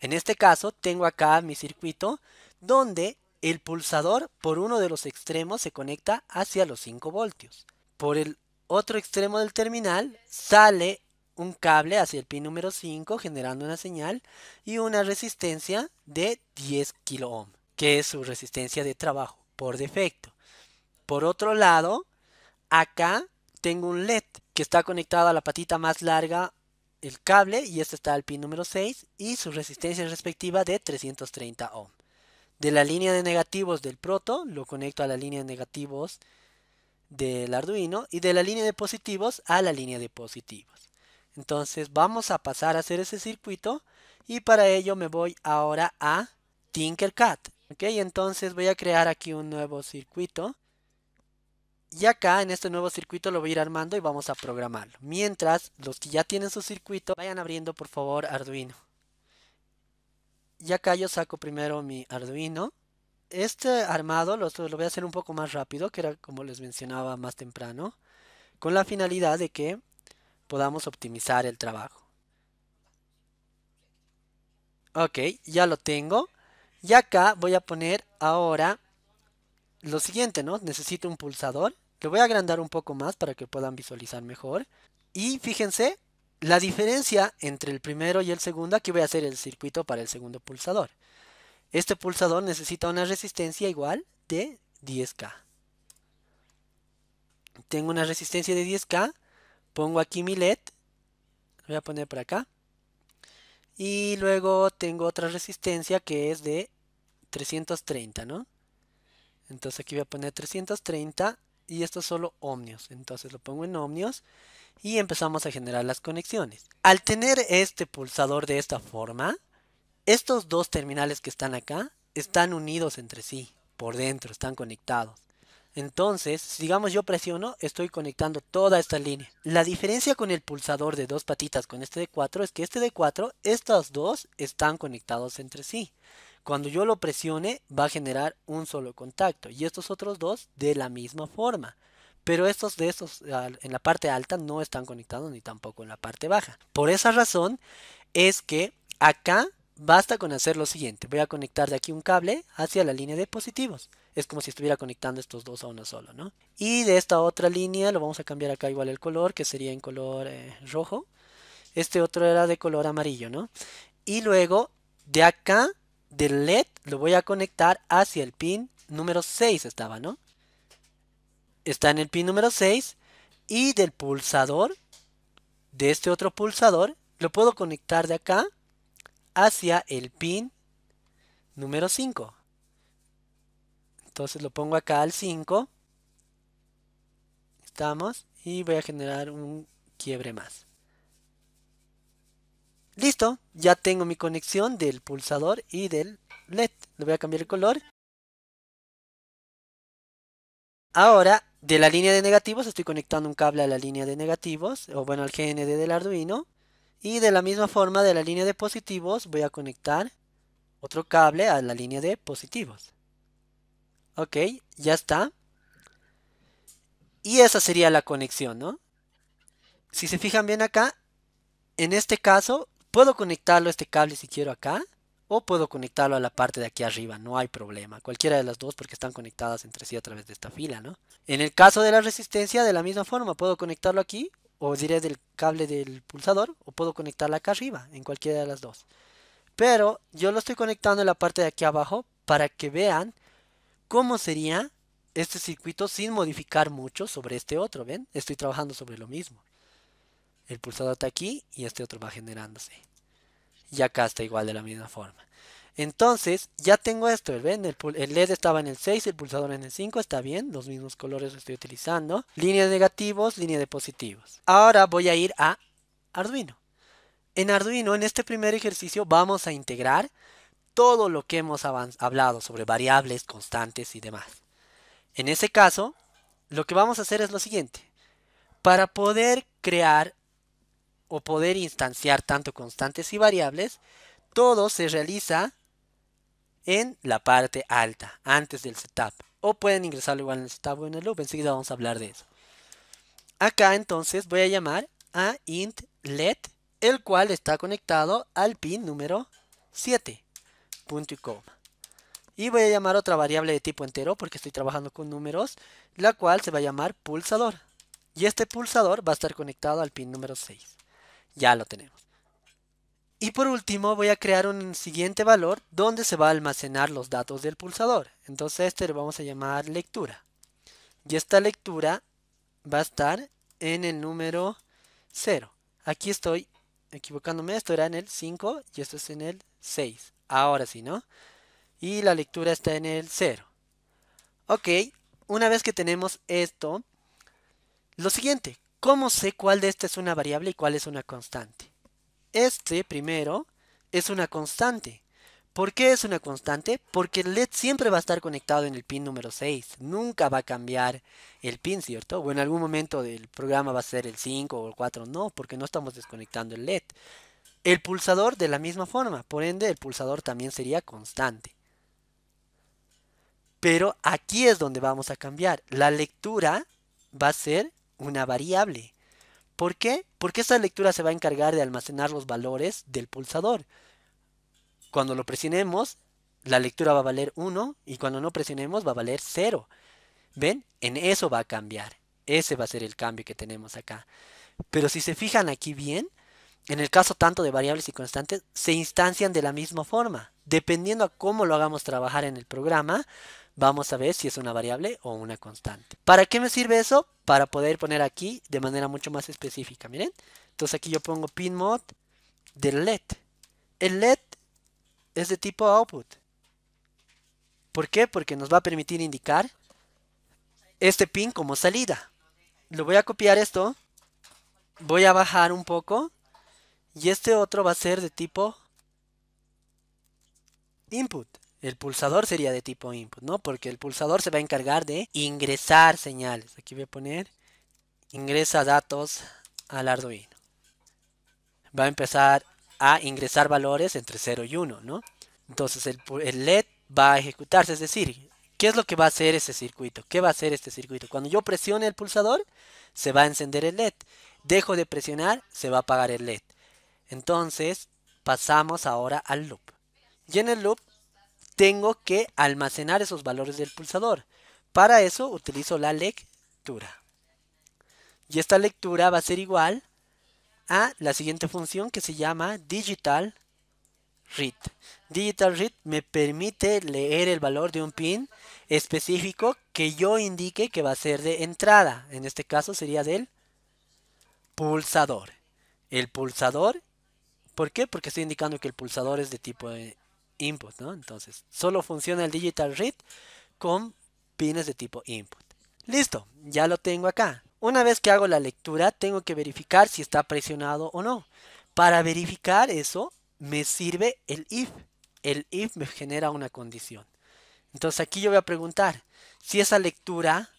En este caso, tengo acá mi circuito donde el pulsador por uno de los extremos se conecta hacia los 5 voltios. Por el otro extremo del terminal sale un cable hacia el pin número 5 generando una señal y una resistencia de 10 kilo ohm, que es su resistencia de trabajo por defecto. Por otro lado, acá tengo un LED que está conectado a la patita más larga el cable y este está al pin número 6 y su resistencia respectiva de 330 ohm. De la línea de negativos del proto lo conecto a la línea de negativos del Arduino y de la línea de positivos a la línea de positivos. Entonces vamos a pasar a hacer ese circuito y para ello me voy ahora a Tinkercad. Ok, entonces voy a crear aquí un nuevo circuito y acá en este nuevo circuito lo voy a ir armando y vamos a programarlo. Mientras, los que ya tienen su circuito, vayan abriendo por favor Arduino. Y acá yo saco primero mi Arduino. Este armado lo, lo voy a hacer un poco más rápido, que era como les mencionaba más temprano. Con la finalidad de que podamos optimizar el trabajo. Ok, ya lo tengo. Y acá voy a poner ahora lo siguiente, ¿no? Necesito un pulsador. Lo voy a agrandar un poco más para que puedan visualizar mejor. Y fíjense la diferencia entre el primero y el segundo. Aquí voy a hacer el circuito para el segundo pulsador. Este pulsador necesita una resistencia igual de 10K. Tengo una resistencia de 10K. Pongo aquí mi LED. voy a poner por acá. Y luego tengo otra resistencia que es de 330, ¿no? Entonces aquí voy a poner 330 y esto es solo Omnios. Entonces lo pongo en Omnios y empezamos a generar las conexiones. Al tener este pulsador de esta forma, estos dos terminales que están acá están unidos entre sí, por dentro, están conectados. Entonces, digamos yo presiono, estoy conectando toda esta línea. La diferencia con el pulsador de dos patitas con este de 4 es que este de 4, estos dos están conectados entre sí. Cuando yo lo presione va a generar un solo contacto y estos otros dos de la misma forma. Pero estos de estos en la parte alta no están conectados ni tampoco en la parte baja. Por esa razón es que acá basta con hacer lo siguiente. Voy a conectar de aquí un cable hacia la línea de positivos. Es como si estuviera conectando estos dos a uno solo, ¿no? Y de esta otra línea lo vamos a cambiar acá igual el color, que sería en color eh, rojo. Este otro era de color amarillo, ¿no? Y luego de acá del LED lo voy a conectar hacia el pin número 6 estaba, ¿no? Está en el pin número 6 y del pulsador, de este otro pulsador, lo puedo conectar de acá hacia el pin número 5. Entonces lo pongo acá al 5. Estamos y voy a generar un quiebre más. Listo, ya tengo mi conexión del pulsador y del LED. Le voy a cambiar el color. Ahora, de la línea de negativos, estoy conectando un cable a la línea de negativos, o bueno, al GND del Arduino. Y de la misma forma, de la línea de positivos, voy a conectar otro cable a la línea de positivos. Ok, ya está. Y esa sería la conexión, ¿no? Si se fijan bien acá, en este caso Puedo conectarlo este cable si quiero acá o puedo conectarlo a la parte de aquí arriba, no hay problema. Cualquiera de las dos porque están conectadas entre sí a través de esta fila, ¿no? En el caso de la resistencia, de la misma forma, puedo conectarlo aquí o diré del cable del pulsador o puedo conectarla acá arriba, en cualquiera de las dos. Pero yo lo estoy conectando en la parte de aquí abajo para que vean cómo sería este circuito sin modificar mucho sobre este otro, ¿ven? Estoy trabajando sobre lo mismo el pulsador está aquí y este otro va generándose. Y acá está igual de la misma forma. Entonces, ya tengo esto, ¿ven? El, LED estaba en el 6, el pulsador en el 5, está bien, los mismos colores estoy utilizando. Líneas negativos, línea de positivos. Ahora voy a ir a Arduino. En Arduino, en este primer ejercicio, vamos a integrar todo lo que hemos hablado sobre variables, constantes y demás. En ese caso, lo que vamos a hacer es lo siguiente. Para poder crear o poder instanciar tanto constantes y variables, todo se realiza en la parte alta, antes del setup. O pueden ingresarlo igual en el setup o en el loop, enseguida vamos a hablar de eso. Acá entonces voy a llamar a int let, el cual está conectado al pin número 7, punto y Y voy a llamar otra variable de tipo entero porque estoy trabajando con números, la cual se va a llamar pulsador. Y este pulsador va a estar conectado al pin número 6. Ya lo tenemos. Y por último voy a crear un siguiente valor donde se va a almacenar los datos del pulsador. Entonces este lo vamos a llamar lectura. Y esta lectura va a estar en el número 0. Aquí estoy equivocándome, esto era en el 5 y esto es en el 6. Ahora sí, ¿no? Y la lectura está en el 0. Ok, una vez que tenemos esto, lo siguiente, ¿Cómo sé cuál de estas es una variable y cuál es una constante? Este primero es una constante. ¿Por qué es una constante? Porque el LED siempre va a estar conectado en el pin número 6. Nunca va a cambiar el pin, ¿cierto? O en algún momento del programa va a ser el 5 o el 4. No, porque no estamos desconectando el LED. El pulsador de la misma forma. Por ende, el pulsador también sería constante. Pero aquí es donde vamos a cambiar. La lectura va a ser una variable. ¿Por qué? Porque esta lectura se va a encargar de almacenar los valores del pulsador. Cuando lo presionemos, la lectura va a valer 1 y cuando no presionemos va a valer 0. ¿Ven? En eso va a cambiar. Ese va a ser el cambio que tenemos acá. Pero si se fijan aquí bien, en el caso tanto de variables y constantes, se instancian de la misma forma. Dependiendo a cómo lo hagamos trabajar en el programa, vamos a ver si es una variable o una constante. ¿Para qué me sirve eso? Para poder poner aquí de manera mucho más específica, miren. Entonces aquí yo pongo pin mod del LED. El LED es de tipo output. ¿Por qué? Porque nos va a permitir indicar este pin como salida. Lo voy a copiar esto. Voy a bajar un poco. Y este otro va a ser de tipo input el pulsador sería de tipo input, ¿no? Porque el pulsador se va a encargar de ingresar señales. Aquí voy a poner ingresa datos al Arduino. Va a empezar a ingresar valores entre 0 y 1, ¿no? Entonces el, el LED va a ejecutarse, es decir, ¿qué es lo que va a hacer ese circuito? ¿Qué va a hacer este circuito? Cuando yo presione el pulsador, se va a encender el LED. Dejo de presionar, se va a apagar el LED. Entonces, pasamos ahora al loop. Y en el loop tengo que almacenar esos valores del pulsador. Para eso utilizo la lectura. Y esta lectura va a ser igual a la siguiente función que se llama digital read. Digital read me permite leer el valor de un pin específico que yo indique que va a ser de entrada. En este caso sería del pulsador. El pulsador, ¿por qué? Porque estoy indicando que el pulsador es de tipo input, ¿no? Entonces, solo funciona el digital read con pines de tipo input. Listo, ya lo tengo acá. Una vez que hago la lectura, tengo que verificar si está presionado o no. Para verificar eso, me sirve el if. El if me genera una condición. Entonces aquí yo voy a preguntar si esa lectura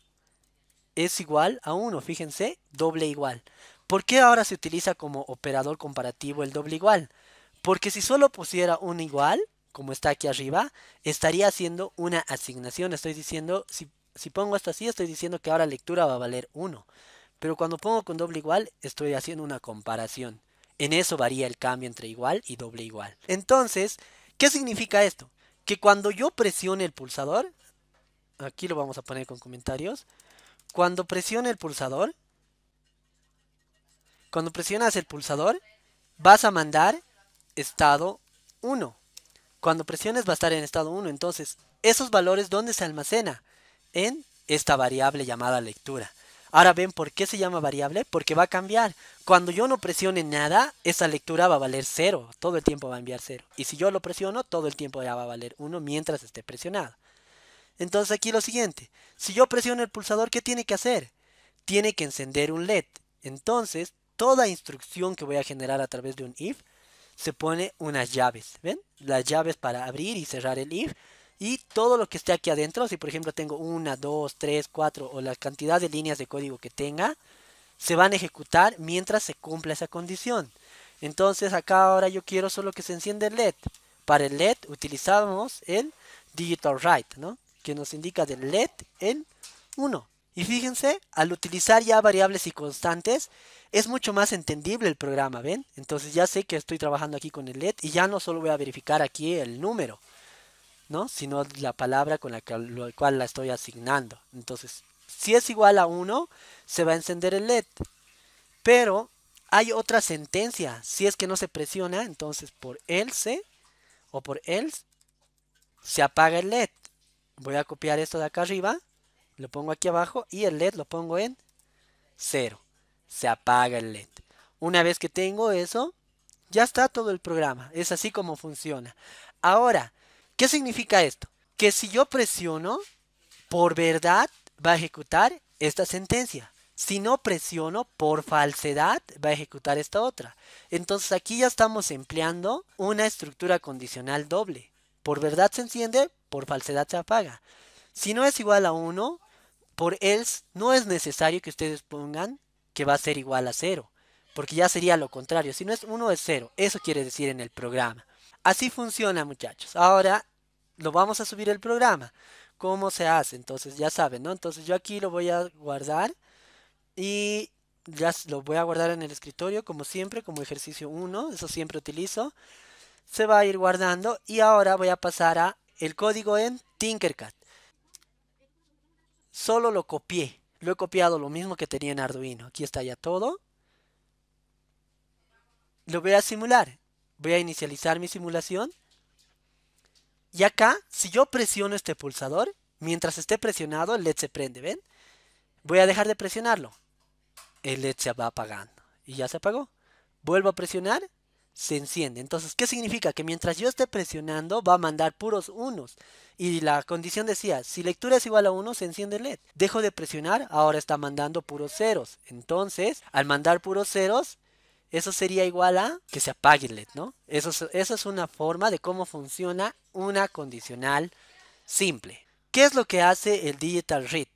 es igual a 1. Fíjense, doble igual. ¿Por qué ahora se utiliza como operador comparativo el doble igual? Porque si solo pusiera un igual, como está aquí arriba, estaría haciendo una asignación. Estoy diciendo, si, pongo esto así, estoy diciendo que ahora lectura va a valer 1. Pero cuando pongo con doble igual, estoy haciendo una comparación. En eso varía el cambio entre igual y doble igual. Entonces, ¿qué significa esto? Que cuando yo presione el pulsador, aquí lo vamos a poner con comentarios, cuando presione el pulsador, cuando presionas el pulsador, vas a mandar estado 1. Cuando presiones va a estar en estado 1. Entonces, esos valores, ¿dónde se almacena? En esta variable llamada lectura. Ahora ven por qué se llama variable, porque va a cambiar. Cuando yo no presione nada, esa lectura va a valer 0, todo el tiempo va a enviar 0. Y si yo lo presiono, todo el tiempo ya va a valer 1 mientras esté presionado. Entonces aquí lo siguiente, si yo presiono el pulsador, ¿qué tiene que hacer? Tiene que encender un LED. Entonces, toda instrucción que voy a generar a través de un if se pone unas llaves, ¿ven? Las llaves para abrir y cerrar el if y todo lo que esté aquí adentro, si por ejemplo tengo una, dos, tres, cuatro o la cantidad de líneas de código que tenga, se van a ejecutar mientras se cumpla esa condición. Entonces acá ahora yo quiero solo que se encienda el LED. Para el LED utilizamos el digital write, ¿no? Que nos indica del LED en 1. Y fíjense, al utilizar ya variables y constantes, es mucho más entendible el programa, ¿ven? Entonces ya sé que estoy trabajando aquí con el LED y ya no solo voy a verificar aquí el número, ¿no? Sino la palabra con la, cual la estoy asignando. Entonces, si es igual a 1, se va a encender el LED. Pero hay otra sentencia. Si es que no se presiona, entonces por else o por else se apaga el LED. Voy a copiar esto de acá arriba lo pongo aquí abajo y el LED lo pongo en 0. Se apaga el LED. Una vez que tengo eso, ya está todo el programa. Es así como funciona. Ahora, ¿qué significa esto? Que si yo presiono, por verdad va a ejecutar esta sentencia. Si no presiono por falsedad, va a ejecutar esta otra. Entonces aquí ya estamos empleando una estructura condicional doble. Por verdad se enciende, por falsedad se apaga. Si no es igual a 1, por else no es necesario que ustedes pongan que va a ser igual a 0, porque ya sería lo contrario, si no es 1 es 0, eso quiere decir en el programa. Así funciona muchachos, ahora lo vamos a subir el programa, ¿cómo se hace? Entonces ya saben, ¿no? Entonces yo aquí lo voy a guardar y ya lo voy a guardar en el escritorio como siempre, como ejercicio 1, eso siempre utilizo. Se va a ir guardando y ahora voy a pasar a el código en Tinkercad solo lo copié. Lo he copiado lo mismo que tenía en Arduino. Aquí está ya todo. Lo voy a simular. Voy a inicializar mi simulación. Y acá, si yo presiono este pulsador, mientras esté presionado, el LED se prende, ¿ven? Voy a dejar de presionarlo. El LED se va apagando. Y ya se apagó. Vuelvo a presionar se enciende. Entonces, ¿qué significa? Que mientras yo esté presionando, va a mandar puros unos. Y la condición decía, si lectura es igual a 1, se enciende el LED. Dejo de presionar, ahora está mandando puros ceros. Entonces, al mandar puros ceros, eso sería igual a que se apague el LED, ¿no? Eso eso es una forma de cómo funciona una condicional simple. ¿Qué es lo que hace el digital read?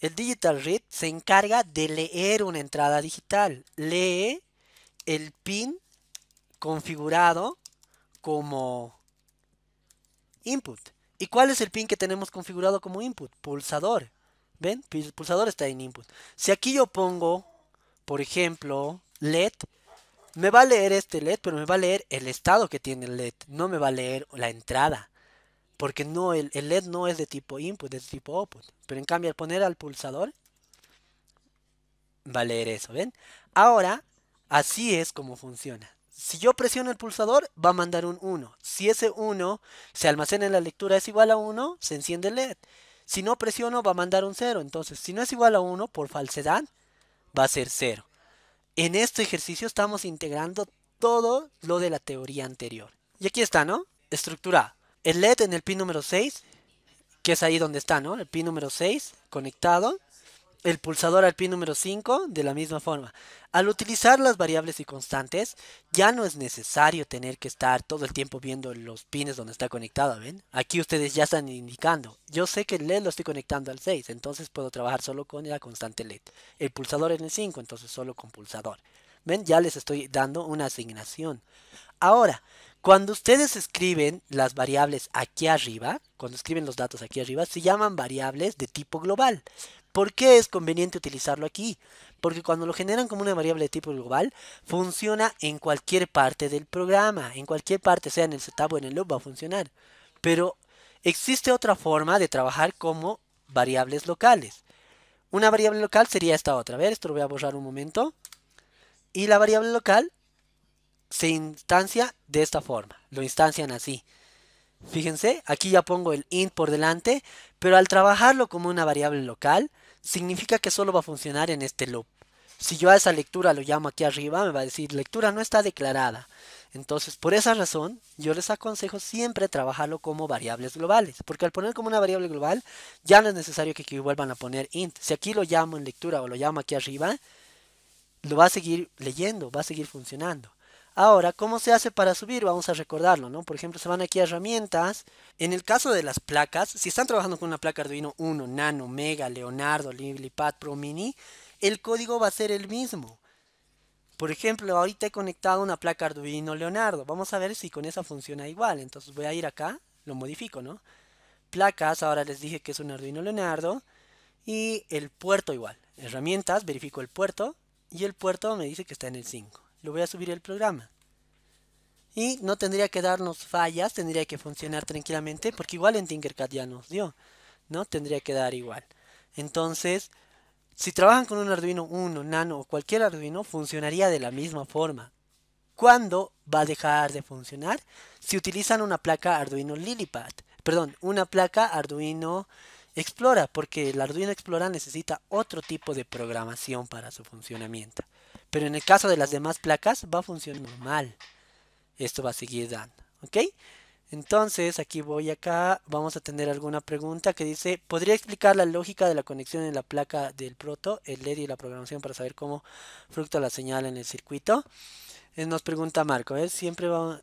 El digital read se encarga de leer una entrada digital. Lee el pin configurado como input. ¿Y cuál es el pin que tenemos configurado como input? Pulsador. ¿Ven? pulsador está en input. Si aquí yo pongo, por ejemplo, LED, me va a leer este LED, pero me va a leer el estado que tiene el LED. No me va a leer la entrada. Porque no, el, el LED no es de tipo input, es de tipo output. Pero en cambio, al poner al pulsador, va a leer eso, ¿ven? Ahora, así es como funciona si yo presiono el pulsador, va a mandar un 1. Si ese 1 se almacena en la lectura es igual a 1, se enciende el LED. Si no presiono, va a mandar un 0. Entonces, si no es igual a 1, por falsedad, va a ser 0. En este ejercicio estamos integrando todo lo de la teoría anterior. Y aquí está, ¿no? Estructura. El LED en el pin número 6, que es ahí donde está, ¿no? El pin número 6 conectado el pulsador al pin número 5 de la misma forma. Al utilizar las variables y constantes, ya no es necesario tener que estar todo el tiempo viendo los pines donde está conectado, ¿ven? Aquí ustedes ya están indicando. Yo sé que el LED lo estoy conectando al 6, entonces puedo trabajar solo con la constante LED. El pulsador en el 5, entonces solo con pulsador. ¿Ven? Ya les estoy dando una asignación. Ahora, cuando ustedes escriben las variables aquí arriba, cuando escriben los datos aquí arriba, se llaman variables de tipo global. ¿Por qué es conveniente utilizarlo aquí? Porque cuando lo generan como una variable de tipo global, funciona en cualquier parte del programa, en cualquier parte, sea en el setup o en el loop, va a funcionar. Pero existe otra forma de trabajar como variables locales. Una variable local sería esta otra. A ver, esto lo voy a borrar un momento. Y la variable local se instancia de esta forma. Lo instancian así. Fíjense, aquí ya pongo el int por delante, pero al trabajarlo como una variable local, significa que solo va a funcionar en este loop. Si yo a esa lectura lo llamo aquí arriba, me va a decir lectura no está declarada. Entonces, por esa razón, yo les aconsejo siempre trabajarlo como variables globales, porque al poner como una variable global, ya no es necesario que vuelvan a poner int. Si aquí lo llamo en lectura o lo llamo aquí arriba, lo va a seguir leyendo, va a seguir funcionando. Ahora, ¿cómo se hace para subir? Vamos a recordarlo, ¿no? Por ejemplo, se van aquí a herramientas. En el caso de las placas, si están trabajando con una placa Arduino 1, Nano, Mega, Leonardo, LibriPad, Pro Mini, el código va a ser el mismo. Por ejemplo, ahorita he conectado una placa Arduino Leonardo. Vamos a ver si con esa funciona igual. Entonces voy a ir acá, lo modifico, ¿no? Placas, ahora les dije que es un Arduino Leonardo. Y el puerto igual. Herramientas, verifico el puerto. Y el puerto me dice que está en el 5 lo voy a subir el programa. Y no tendría que darnos fallas, tendría que funcionar tranquilamente, porque igual en Tinkercad ya nos dio, ¿no? Tendría que dar igual. Entonces, si trabajan con un Arduino 1, Nano o cualquier Arduino, funcionaría de la misma forma. ¿Cuándo va a dejar de funcionar? Si utilizan una placa Arduino LilyPad perdón, una placa Arduino Explora, porque el Arduino Explora necesita otro tipo de programación para su funcionamiento. Pero en el caso de las demás placas va a funcionar normal. Esto va a seguir dando. ¿Ok? Entonces, aquí voy acá, vamos a tener alguna pregunta que dice, ¿podría explicar la lógica de la conexión en la placa del proto, el LED y la programación para saber cómo fructa la señal en el circuito? Eh, nos pregunta Marco, ¿eh? Siempre va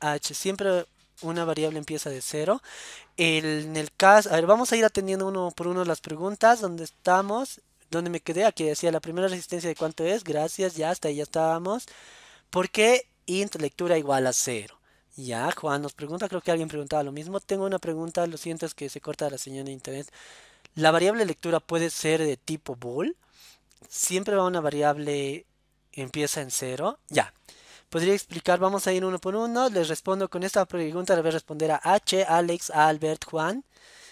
H, siempre una variable empieza de cero. en el caso, a ver, vamos a ir atendiendo uno por uno las preguntas ¿Dónde estamos donde me quedé, aquí decía la primera resistencia de cuánto es, gracias, ya hasta ahí ya estábamos. ¿Por qué int lectura igual a cero? Ya, Juan nos pregunta, creo que alguien preguntaba lo mismo. Tengo una pregunta, lo siento, es que se corta la señal de internet. ¿La variable lectura puede ser de tipo bool? Siempre va una variable, empieza en cero. Ya, podría explicar, vamos a ir uno por uno. Les respondo con esta pregunta, le voy a responder a H, Alex, Albert, Juan.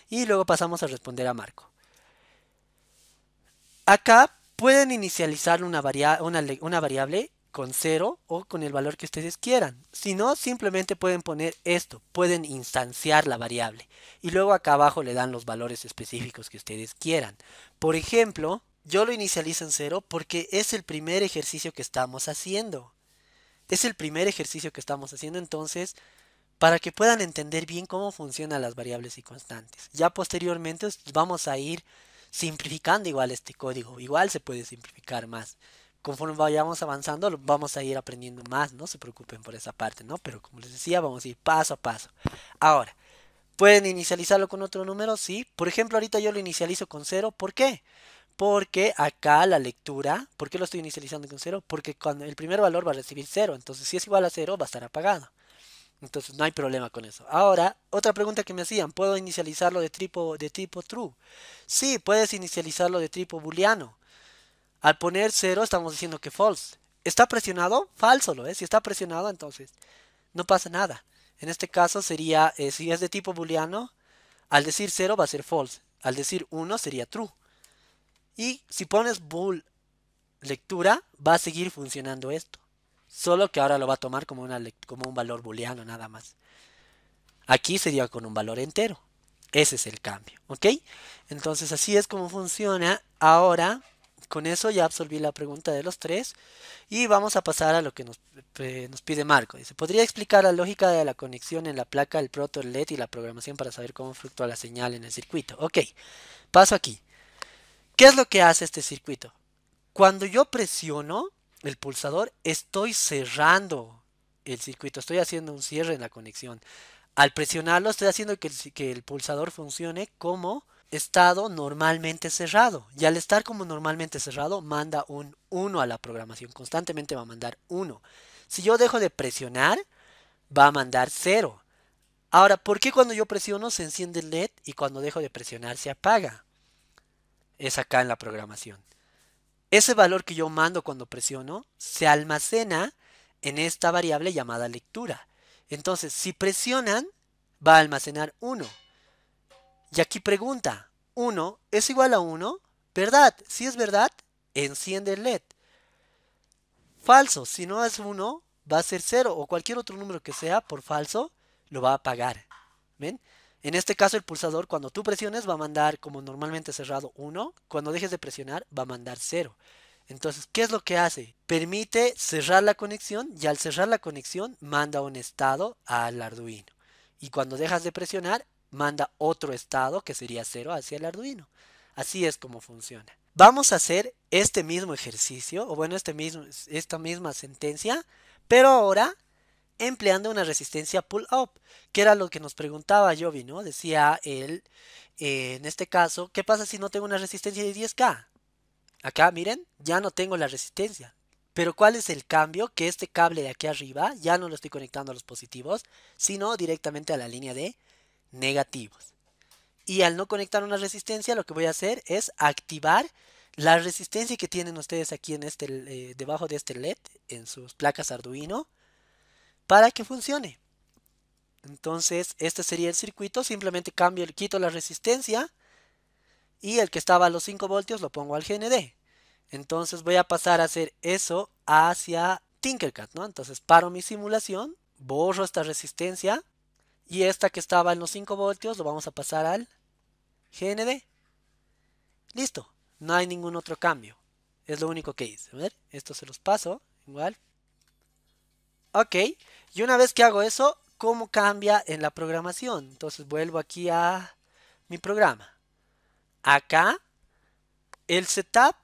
Y luego pasamos a responder a Marco. Acá pueden inicializar una, variable con 0 o con el valor que ustedes quieran. Si no, simplemente pueden poner esto, pueden instanciar la variable. Y luego acá abajo le dan los valores específicos que ustedes quieran. Por ejemplo, yo lo inicializo en 0 porque es el primer ejercicio que estamos haciendo. Es el primer ejercicio que estamos haciendo, entonces, para que puedan entender bien cómo funcionan las variables y constantes. Ya posteriormente vamos a ir simplificando igual este código. Igual se puede simplificar más. Conforme vayamos avanzando, vamos a ir aprendiendo más, no se preocupen por esa parte, ¿no? Pero como les decía, vamos a ir paso a paso. Ahora, ¿pueden inicializarlo con otro número? Sí. Por ejemplo, ahorita yo lo inicializo con 0. ¿Por qué? Porque acá la lectura, ¿por qué lo estoy inicializando con 0? Porque cuando el primer valor va a recibir 0, entonces si es igual a 0 va a estar apagado. Entonces no hay problema con eso. Ahora, otra pregunta que me hacían, ¿puedo inicializarlo de tipo, de tipo true? Sí, puedes inicializarlo de tipo booleano. Al poner 0 estamos diciendo que false. ¿Está presionado? Falso lo es. Si está presionado, entonces no pasa nada. En este caso sería, eh, si es de tipo booleano, al decir 0 va a ser false. Al decir 1 sería true. Y si pones bool lectura, va a seguir funcionando esto. Solo que ahora lo va a tomar como, como un valor booleano nada más. Aquí sería con un valor entero. Ese es el cambio, ¿ok? Entonces así es como funciona. Ahora, con eso ya absorbí la pregunta de los tres. Y vamos a pasar a lo que nos, eh, pide Marco. Dice, ¿podría explicar la lógica de la conexión en la placa, del proto LED y la programación para saber cómo fluctúa la señal en el circuito? Ok, paso aquí. ¿Qué es lo que hace este circuito? Cuando yo presiono, el pulsador, estoy cerrando el circuito, estoy haciendo un cierre en la conexión. Al presionarlo estoy haciendo que el, pulsador funcione como estado normalmente cerrado. Y al estar como normalmente cerrado, manda un 1 a la programación. Constantemente va a mandar 1. Si yo dejo de presionar, va a mandar 0. Ahora, ¿por qué cuando yo presiono se enciende el LED y cuando dejo de presionar se apaga? Es acá en la programación. Ese valor que yo mando cuando presiono se almacena en esta variable llamada lectura. Entonces, si presionan, va a almacenar 1. Y aquí pregunta, 1 es igual a 1, ¿verdad? Si es verdad, enciende el LED. Falso, si no es 1, va a ser 0 o cualquier otro número que sea por falso, lo va a apagar. ¿Ven? En este caso el pulsador cuando tú presiones va a mandar como normalmente cerrado 1, cuando dejes de presionar va a mandar 0. Entonces, ¿qué es lo que hace? Permite cerrar la conexión y al cerrar la conexión manda un estado al Arduino. Y cuando dejas de presionar, manda otro estado que sería 0 hacia el Arduino. Así es como funciona. Vamos a hacer este mismo ejercicio, o bueno, este esta misma sentencia, pero ahora empleando una resistencia pull-up, que era lo que nos preguntaba Jovi, ¿no? Decía él, eh, en este caso, ¿qué pasa si no tengo una resistencia de 10K? Acá, miren, ya no tengo la resistencia. Pero ¿cuál es el cambio? Que este cable de aquí arriba ya no lo estoy conectando a los positivos, sino directamente a la línea de negativos. Y al no conectar una resistencia, lo que voy a hacer es activar la resistencia que tienen ustedes aquí en este, eh, debajo de este LED, en sus placas Arduino, para que funcione. Entonces, este sería el circuito. Simplemente cambio, quito la resistencia. Y el que estaba a los 5 voltios lo pongo al GND. Entonces voy a pasar a hacer eso hacia Tinkercad, ¿no? Entonces paro mi simulación, borro esta resistencia. Y esta que estaba en los 5 voltios lo vamos a pasar al GND. Listo. No hay ningún otro cambio. Es lo único que hice. A ver, esto se los paso. Igual, Ok, y una vez que hago eso, ¿cómo cambia en la programación? Entonces vuelvo aquí a mi programa. Acá, el setup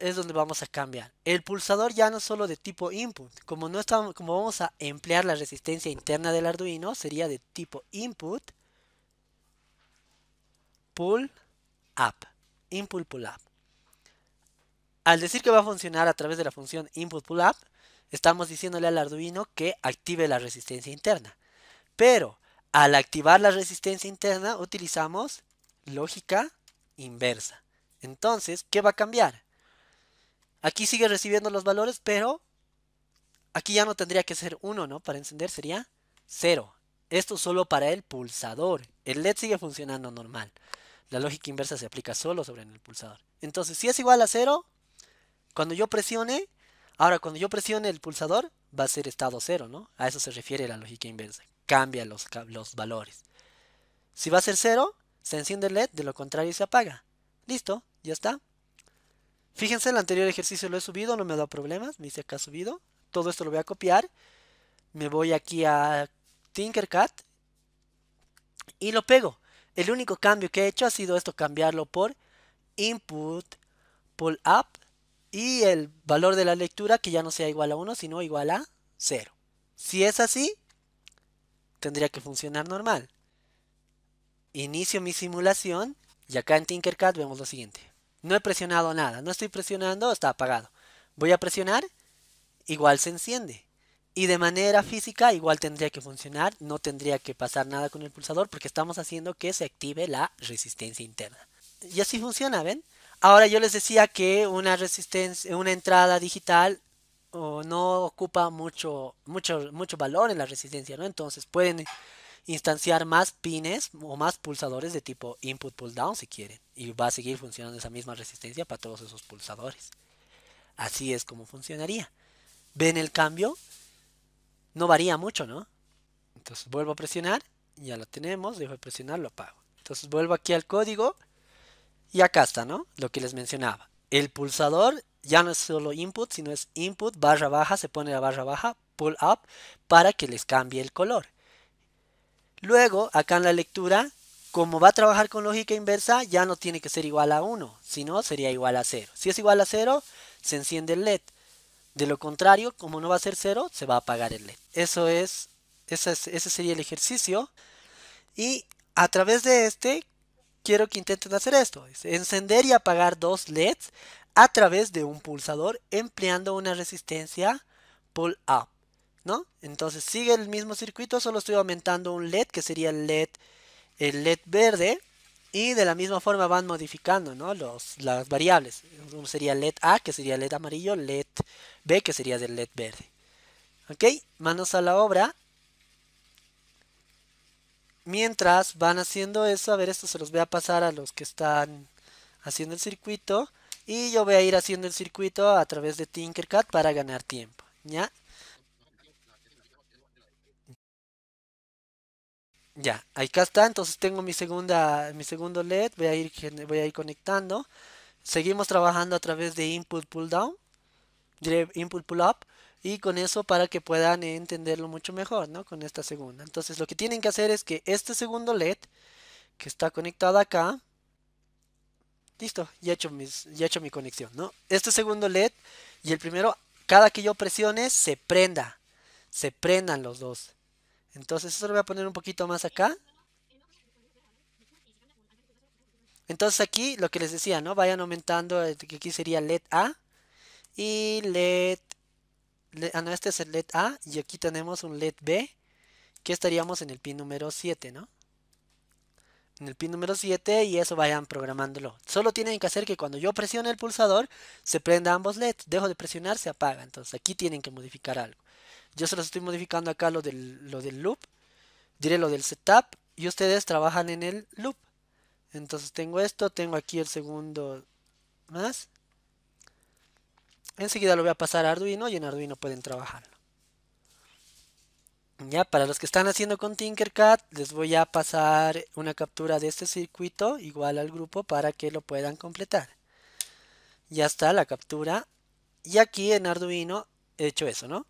es donde vamos a cambiar. El pulsador ya no es solo de tipo input. Como, no estamos, como vamos a emplear la resistencia interna del Arduino, sería de tipo input, pull up. Input pull up. Al decir que va a funcionar a través de la función input pull up, estamos diciéndole al Arduino que active la resistencia interna. Pero al activar la resistencia interna utilizamos lógica inversa. Entonces, ¿qué va a cambiar? Aquí sigue recibiendo los valores, pero aquí ya no tendría que ser 1, ¿no? Para encender sería 0. Esto solo para el pulsador. El LED sigue funcionando normal. La lógica inversa se aplica solo sobre el pulsador. Entonces, si es igual a 0, cuando yo presione, Ahora, cuando yo presione el pulsador, va a ser estado 0, ¿no? A eso se refiere la lógica inversa. Cambia los, valores. Si va a ser 0, se enciende el LED, de lo contrario se apaga. Listo, ya está. Fíjense, el anterior ejercicio lo he subido, no me da dado problemas, me dice acá subido. Todo esto lo voy a copiar. Me voy aquí a Tinkercad y lo pego. El único cambio que he hecho ha sido esto, cambiarlo por input pull up y el valor de la lectura que ya no sea igual a 1, sino igual a 0. Si es así, tendría que funcionar normal. Inicio mi simulación y acá en Tinkercad vemos lo siguiente. No he presionado nada, no estoy presionando, está apagado. Voy a presionar, igual se enciende. Y de manera física igual tendría que funcionar, no tendría que pasar nada con el pulsador porque estamos haciendo que se active la resistencia interna. Y así funciona, ¿ven? Ahora yo les decía que una resistencia, una entrada digital no ocupa mucho, mucho, mucho valor en la resistencia, ¿no? Entonces pueden instanciar más pines o más pulsadores de tipo input pull down si quieren. Y va a seguir funcionando esa misma resistencia para todos esos pulsadores. Así es como funcionaría. ¿Ven el cambio? No varía mucho, ¿no? Entonces vuelvo a presionar. Ya lo tenemos. Dejo de presionar, lo apago. Entonces vuelvo aquí al código. Y acá está, ¿no? Lo que les mencionaba. El pulsador ya no es solo input, sino es input barra baja, se pone la barra baja, pull up, para que les cambie el color. Luego, acá en la lectura, como va a trabajar con lógica inversa, ya no tiene que ser igual a 1, sino sería igual a 0. Si es igual a 0, se enciende el LED. De lo contrario, como no va a ser 0, se va a apagar el LED. Eso es, ese sería el ejercicio. Y a través de este, quiero que intenten hacer esto. encender y apagar dos LEDs a través de un pulsador empleando una resistencia pull-up. ¿no? Entonces sigue el mismo circuito, solo estoy aumentando un LED que sería el LED, el LED verde. Y de la misma forma van modificando ¿no? las variables. sería LED A, que sería LED amarillo, LED B, que sería del LED verde. ¿Ok? Manos a la obra Mientras van haciendo eso, a ver, esto se los voy a pasar a los que están haciendo el circuito. Y yo voy a ir haciendo el circuito a través de Tinkercad para ganar tiempo. ¿Ya? Ya, acá está, entonces tengo mi segunda, mi segundo LED, voy a ir, voy a ir conectando. Seguimos trabajando a través de input pull down, input pull up y con eso para que puedan entenderlo mucho mejor, ¿no? Con esta segunda. Entonces lo que tienen que hacer es que este segundo LED que está conectado acá, listo, ya he hecho, hecho mi conexión, ¿no? Este segundo LED y el primero, cada que yo presione, se prenda, se prendan los dos. Entonces eso lo voy a poner un poquito más acá. Entonces aquí lo que les decía, ¿no? Vayan aumentando, eh, que aquí sería LED A y LED Ah, este es el LED A y aquí tenemos un LED B que estaríamos en el pin número 7, ¿no? En el pin número 7 y eso vayan programándolo. Solo tienen que hacer que cuando yo presione el pulsador se prenda ambos LEDs. Dejo de presionar, se apaga. Entonces aquí tienen que modificar algo. Yo solo estoy modificando acá lo del, lo del loop. Diré lo del setup y ustedes trabajan en el loop. Entonces tengo esto, tengo aquí el segundo más. Enseguida lo voy a pasar a Arduino y en Arduino pueden trabajarlo. Ya, para los que están haciendo con Tinkercad, les voy a pasar una captura de este circuito igual al grupo para que lo puedan completar. Ya está la captura. Y aquí en Arduino he hecho eso, ¿no?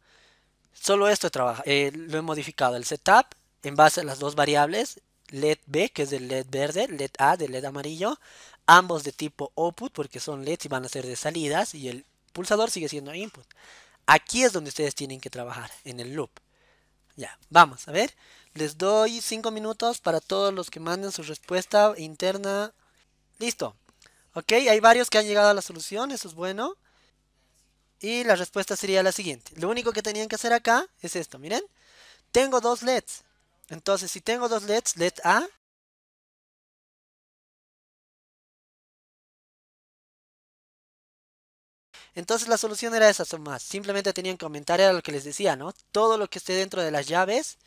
Solo esto trabaja, eh, lo he modificado, el setup en base a las dos variables, LED B, que es del LED verde, LED A, del LED amarillo, ambos de tipo output porque son LEDs y van a ser de salidas, y el pulsador sigue siendo input. Aquí es donde ustedes tienen que trabajar, en el loop. Ya, vamos, a ver. Les doy 5 minutos para todos los que manden su respuesta interna. Listo. Ok, hay varios que han llegado a la solución, eso es bueno. Y la respuesta sería la siguiente. Lo único que tenían que hacer acá es esto, miren. Tengo dos LEDs. Entonces, si tengo dos LEDs, LED A Entonces la solución era esa, son más. Simplemente tenían que aumentar, era lo que les decía, ¿no? Todo lo que esté dentro de las llaves,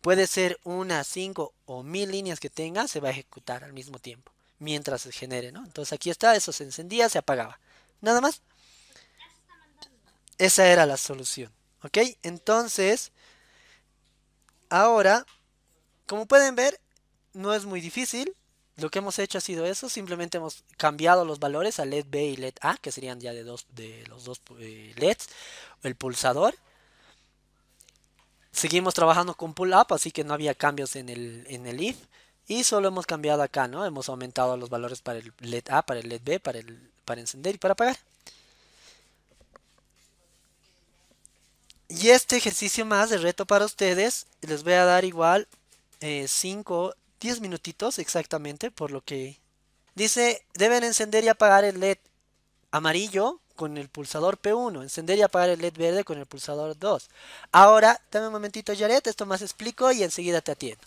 puede ser una, cinco o mil líneas que tenga, se va a ejecutar al mismo tiempo, mientras se genere, ¿no? Entonces aquí está, eso se encendía, se apagaba. Nada más. Esa era la solución, ¿ok? Entonces, ahora, como pueden ver, no es muy difícil lo que hemos hecho ha sido eso, simplemente hemos cambiado los valores a LED B y LED A, que serían ya de, dos, de los dos eh, LEDs, el pulsador. Seguimos trabajando con pull up, así que no había cambios en el, en el if. Y solo hemos cambiado acá, ¿no? Hemos aumentado los valores para el LED A, para el LED B, para, el, para encender y para apagar. Y este ejercicio más de reto para ustedes, les voy a dar igual 5 eh, 10 minutitos exactamente, por lo que dice, deben encender y apagar el LED amarillo con el pulsador P1, encender y apagar el LED verde con el pulsador 2. Ahora, dame un momentito Jared, esto más explico y enseguida te atiendo.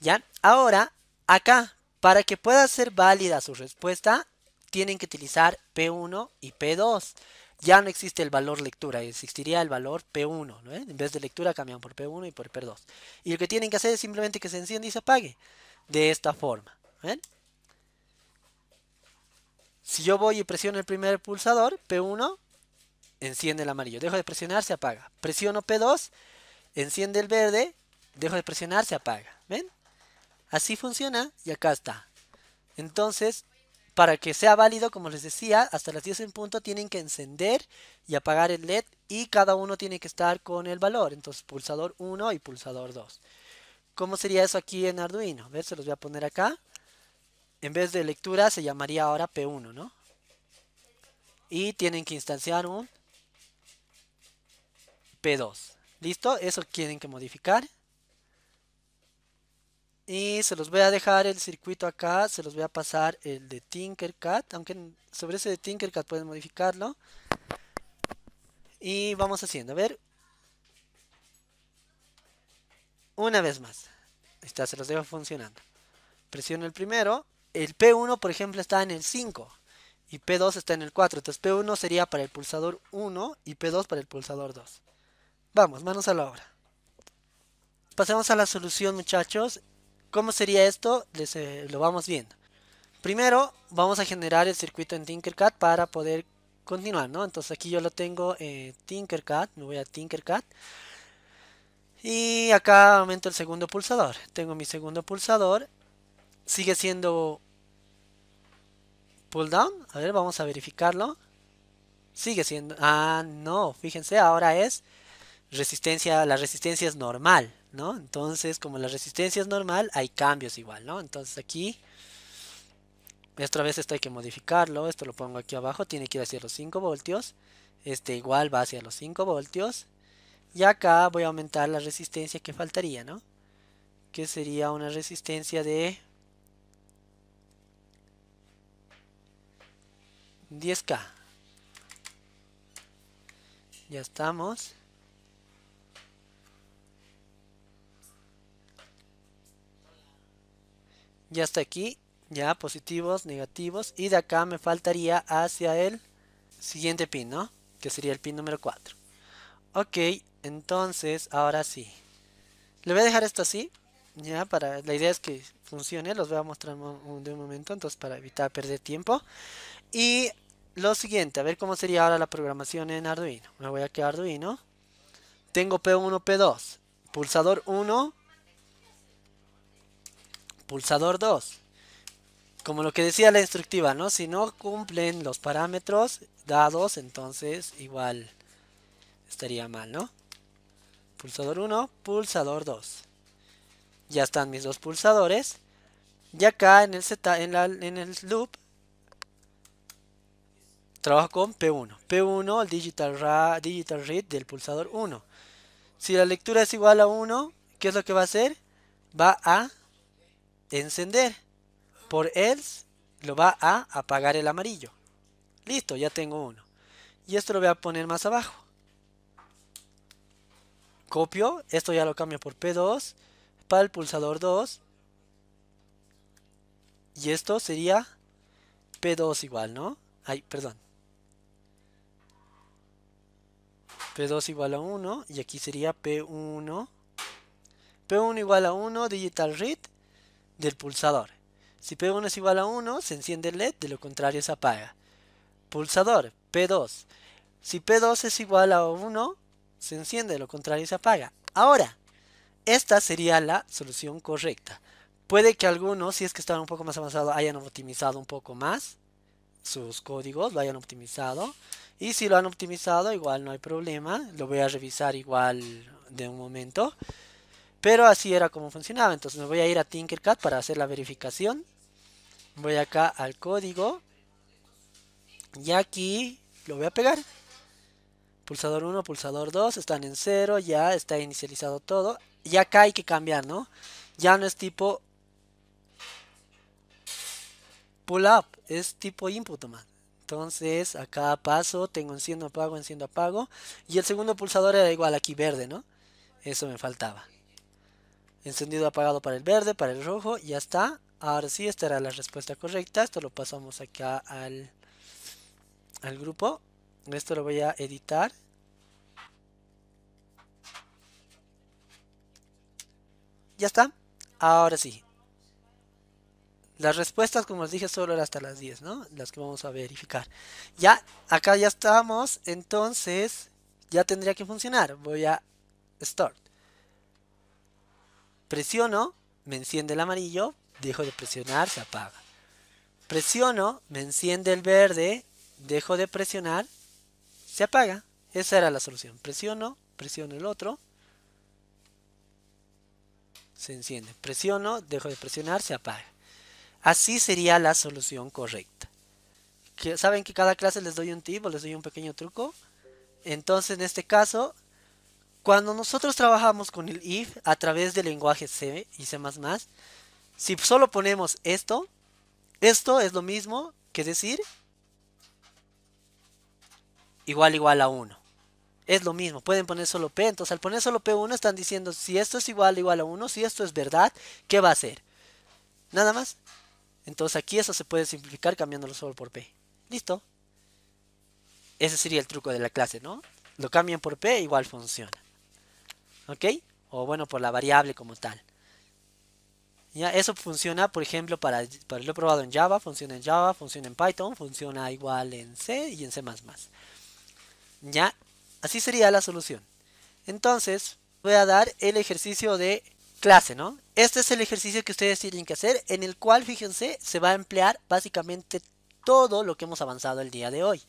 ¿Ya? Ahora, acá, para que pueda ser válida su respuesta, tienen que utilizar P1 y P2. Ya no existe el valor lectura, existiría el valor P1, En vez de lectura cambian por P1 y por P2. Y lo que tienen que hacer es simplemente que se encienda y se apague de esta forma. ¿ven? Si yo voy y presiono el primer pulsador, P1 enciende el amarillo. Dejo de presionar, se apaga. Presiono P2, enciende el verde, dejo de presionar, se apaga. ¿Ven? Así funciona y acá está. Entonces, para que sea válido, como les decía, hasta las 10 en punto tienen que encender y apagar el LED y cada uno tiene que estar con el valor. Entonces, pulsador 1 y pulsador 2. ¿Cómo sería eso aquí en Arduino? A ver, se los voy a poner acá. En vez de lectura se llamaría ahora P1, ¿no? Y tienen que instanciar un P2. ¿Listo? Eso tienen que modificar. Y se los voy a dejar el circuito acá. Se los voy a pasar el de Tinkercad. Aunque sobre ese de Tinkercad pueden modificarlo. Y vamos haciendo. A ver, una vez más. está, se los dejo funcionando. Presiono el primero. El P1, por ejemplo, está en el 5. Y P2 está en el 4. Entonces P1 sería para el pulsador 1 y P2 para el pulsador 2. Vamos, manos a la obra. Pasemos a la solución, muchachos. ¿Cómo sería esto? Les, eh, lo vamos viendo. Primero, vamos a generar el circuito en Tinkercad para poder continuar, ¿no? Entonces aquí yo lo tengo en Tinkercad. Me voy a Tinkercad. Y acá aumento el segundo pulsador. Tengo mi segundo pulsador. Sigue siendo pull down. A ver, vamos a verificarlo. Sigue siendo... Ah, no. Fíjense, ahora es resistencia. La resistencia es normal, ¿no? Entonces, como la resistencia es normal, hay cambios igual, ¿no? Entonces aquí... Esta vez esto hay que modificarlo. Esto lo pongo aquí abajo. Tiene que ir hacia los 5 voltios. Este igual va hacia los 5 voltios. Y acá voy a aumentar la resistencia que faltaría, ¿no? Que sería una resistencia de 10k. Ya estamos. Ya está aquí. Ya, positivos, negativos. Y de acá me faltaría hacia el siguiente pin, ¿no? Que sería el pin número 4. Ok, entonces ahora sí. Le voy a dejar esto así. Ya, para la idea es que funcione. Los voy a mostrar de un momento. Entonces, para evitar perder tiempo. Y lo siguiente, a ver cómo sería ahora la programación en Arduino. Me voy aquí a Arduino. Tengo P1, P2. Pulsador 1. Pulsador 2. Como lo que decía la instructiva, ¿no? Si no cumplen los parámetros dados, entonces igual estaría mal, ¿no? Pulsador 1, pulsador 2. Ya están mis dos pulsadores. Y acá en el, en, el loop trabajo con P1. P1, el digital, digital read del pulsador 1. Si la lectura es igual a 1, ¿qué es lo que va a hacer? Va a encender. Por else lo va a apagar el amarillo. Listo, ya tengo uno. Y esto lo voy a poner más abajo. Copio, esto ya lo cambio por P2, para el pulsador 2. Y esto sería P2 igual, ¿no? Ay, perdón. P2 igual a 1 y aquí sería P1. P1 igual a 1, digital read del pulsador. Si P1 es igual a 1, se enciende el LED, de lo contrario se apaga. Pulsador, P2. Si P2 es igual a 1, se enciende, de lo contrario se apaga. Ahora, esta sería la solución correcta. Puede que algunos, si es que están un poco más avanzados, hayan optimizado un poco más sus códigos, lo hayan optimizado. Y si lo han optimizado, igual no hay problema. Lo voy a revisar igual de un momento. Pero así era como funcionaba. Entonces me voy a ir a Tinkercad para hacer la verificación. Voy acá al código. Y aquí lo voy a pegar pulsador 1, pulsador 2, están en 0, ya está inicializado todo. Y acá hay que cambiar, ¿no? Ya no es tipo pull up, es tipo input, más Entonces, acá paso tengo enciendo, apago, enciendo, apago. Y el segundo pulsador era igual, aquí verde, ¿no? Eso me faltaba. Encendido, apagado para el verde, para el rojo, ya está. Ahora sí, esta era la respuesta correcta. Esto lo pasamos acá al, al grupo. Esto lo voy a editar. Ya está. Ahora sí. Las respuestas, como les dije, solo eran hasta las 10, ¿no? Las que vamos a verificar. Ya, acá ya estamos. Entonces, ya tendría que funcionar. Voy a Start. Presiono, me enciende el amarillo, dejo de presionar, se apaga. Presiono, me enciende el verde, dejo de presionar, se apaga. Esa era la solución. Presiono, presiono el otro. Se enciende. Presiono, dejo de presionar, se apaga. Así sería la solución correcta. ¿Saben que cada clase les doy un tip o les doy un pequeño truco? Entonces, en este caso, cuando nosotros trabajamos con el if a través del lenguaje C y C++, si solo ponemos esto, esto es lo mismo que decir igual igual a 1. Es lo mismo, pueden poner solo P, entonces al poner solo P1 están diciendo si esto es igual igual a 1, si esto es verdad, ¿qué va a hacer? Nada más. Entonces aquí eso se puede simplificar cambiándolo solo por P. Listo. Ese sería el truco de la clase, ¿no? Lo cambian por P, igual funciona. ¿Ok? O bueno, por la variable como tal. Ya, eso funciona, por ejemplo, para, para lo he probado en Java, funciona en Java, funciona en Python, funciona igual en C y en C++. ¿Ya? Así sería la solución. Entonces, voy a dar el ejercicio de clase, ¿no? Este es el ejercicio que ustedes tienen que hacer, en el cual, fíjense, se va a emplear básicamente todo lo que hemos avanzado el día de hoy.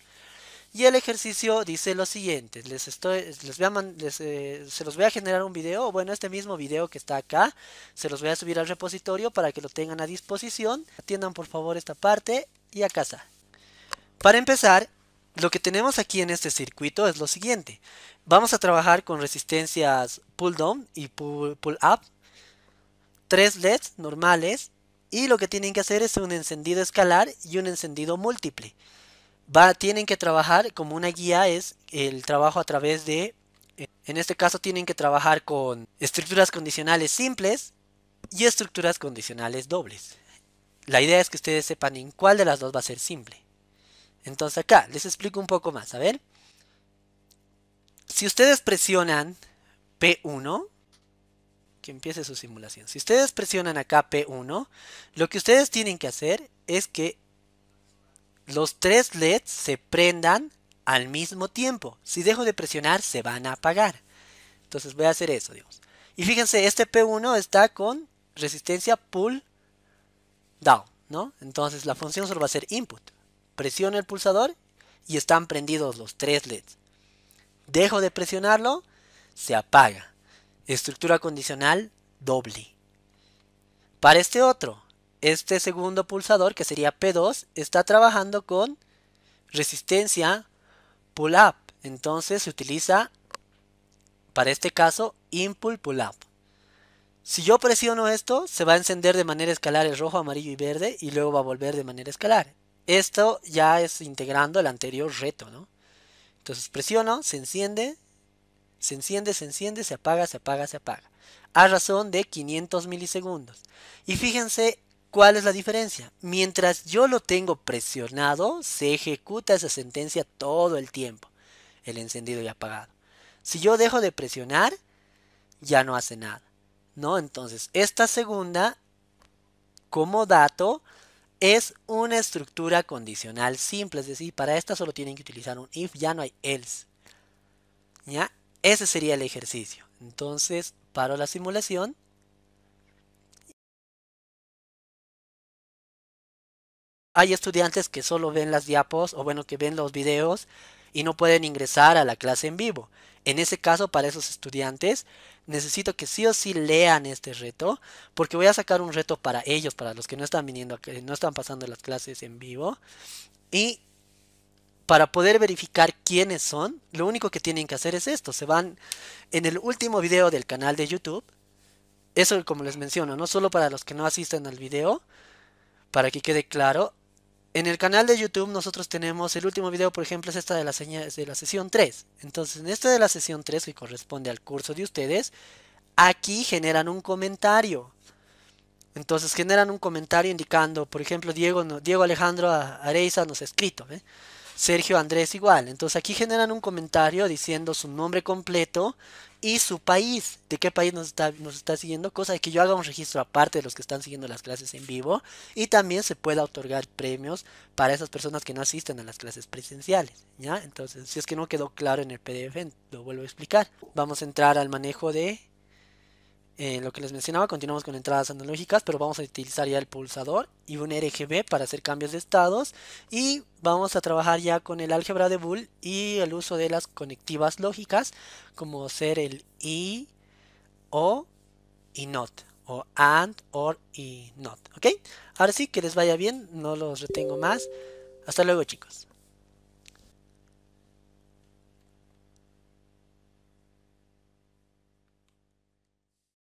Y el ejercicio dice lo siguiente, les estoy, les eh, se los voy a generar un video, bueno, este mismo video que está acá, se los voy a subir al repositorio para que lo tengan a disposición. Atiendan por favor esta parte y a casa Para empezar, lo que tenemos aquí en este circuito es lo siguiente. Vamos a trabajar con resistencias pull down y pull, up. Tres LEDs normales. Y lo que tienen que hacer es un encendido escalar y un encendido múltiple. tienen que trabajar como una guía es el trabajo a través de... En este caso tienen que trabajar con estructuras condicionales simples y estructuras condicionales dobles. La idea es que ustedes sepan en cuál de las dos va a ser simple. Entonces acá les explico un poco más, a ver. Si ustedes presionan P1, que empiece su simulación. Si ustedes presionan acá P1, lo que ustedes tienen que hacer es que los tres LEDs se prendan al mismo tiempo. Si dejo de presionar, se van a apagar. Entonces voy a hacer eso, Y fíjense, este P1 está con resistencia pull down, ¿no? Entonces la función solo va a ser input presiono el pulsador y están prendidos los tres LEDs. Dejo de presionarlo, se apaga. Estructura condicional doble. Para este otro, este segundo pulsador que sería P2 está trabajando con resistencia pull-up. Entonces se utiliza para este caso input Pull-up. Si yo presiono esto, se va a encender de manera escalar el rojo, amarillo y verde y luego va a volver de manera escalar. Esto ya es integrando el anterior reto, ¿no? Entonces presiono, se enciende, se enciende, se enciende, se apaga, se apaga, se apaga. A razón de 500 milisegundos. Y fíjense cuál es la diferencia. Mientras yo lo tengo presionado, se ejecuta esa sentencia todo el tiempo. El encendido y apagado. Si yo dejo de presionar, ya no hace nada. ¿No? Entonces, esta segunda, como dato, es una estructura condicional simple, es decir, para esta solo tienen que utilizar un if, ya no hay else. ¿Ya? Ese sería el ejercicio. Entonces, paro la simulación. Hay estudiantes que solo ven las diapos o bueno, que ven los videos y no pueden ingresar a la clase en vivo. En ese caso, para esos estudiantes, necesito que sí o sí lean este reto, porque voy a sacar un reto para ellos, para los que no están viniendo, no están pasando las clases en vivo. Y para poder verificar quiénes son, lo único que tienen que hacer es esto. Se van en el último video del canal de YouTube. Eso como les menciono, no solo para los que no asisten al video, para que quede claro, en el canal de YouTube nosotros tenemos el último video, por ejemplo, es esta de la, de la sesión 3. Entonces, en esta de la sesión 3, que corresponde al curso de ustedes, aquí generan un comentario. Entonces generan un comentario indicando, por ejemplo, Diego, Diego Alejandro Areiza nos ha escrito, ¿eh? Sergio Andrés igual. Entonces aquí generan un comentario diciendo su nombre completo, y su país, de qué país nos está, nos está siguiendo, cosa de que yo haga un registro aparte de los que están siguiendo las clases en vivo y también se pueda otorgar premios para esas personas que no asisten a las clases presenciales, ¿ya? Entonces, si es que no quedó claro en el PDF, lo vuelvo a explicar. Vamos a entrar al manejo de eh, lo que les mencionaba, continuamos con entradas analógicas, pero vamos a utilizar ya el pulsador y un RGB para hacer cambios de estados. Y vamos a trabajar ya con el álgebra de Boole y el uso de las conectivas lógicas, como ser el I, O y NOT. O AND, OR y NOT. ¿Ok? Ahora sí, que les vaya bien, no los retengo más. Hasta luego chicos.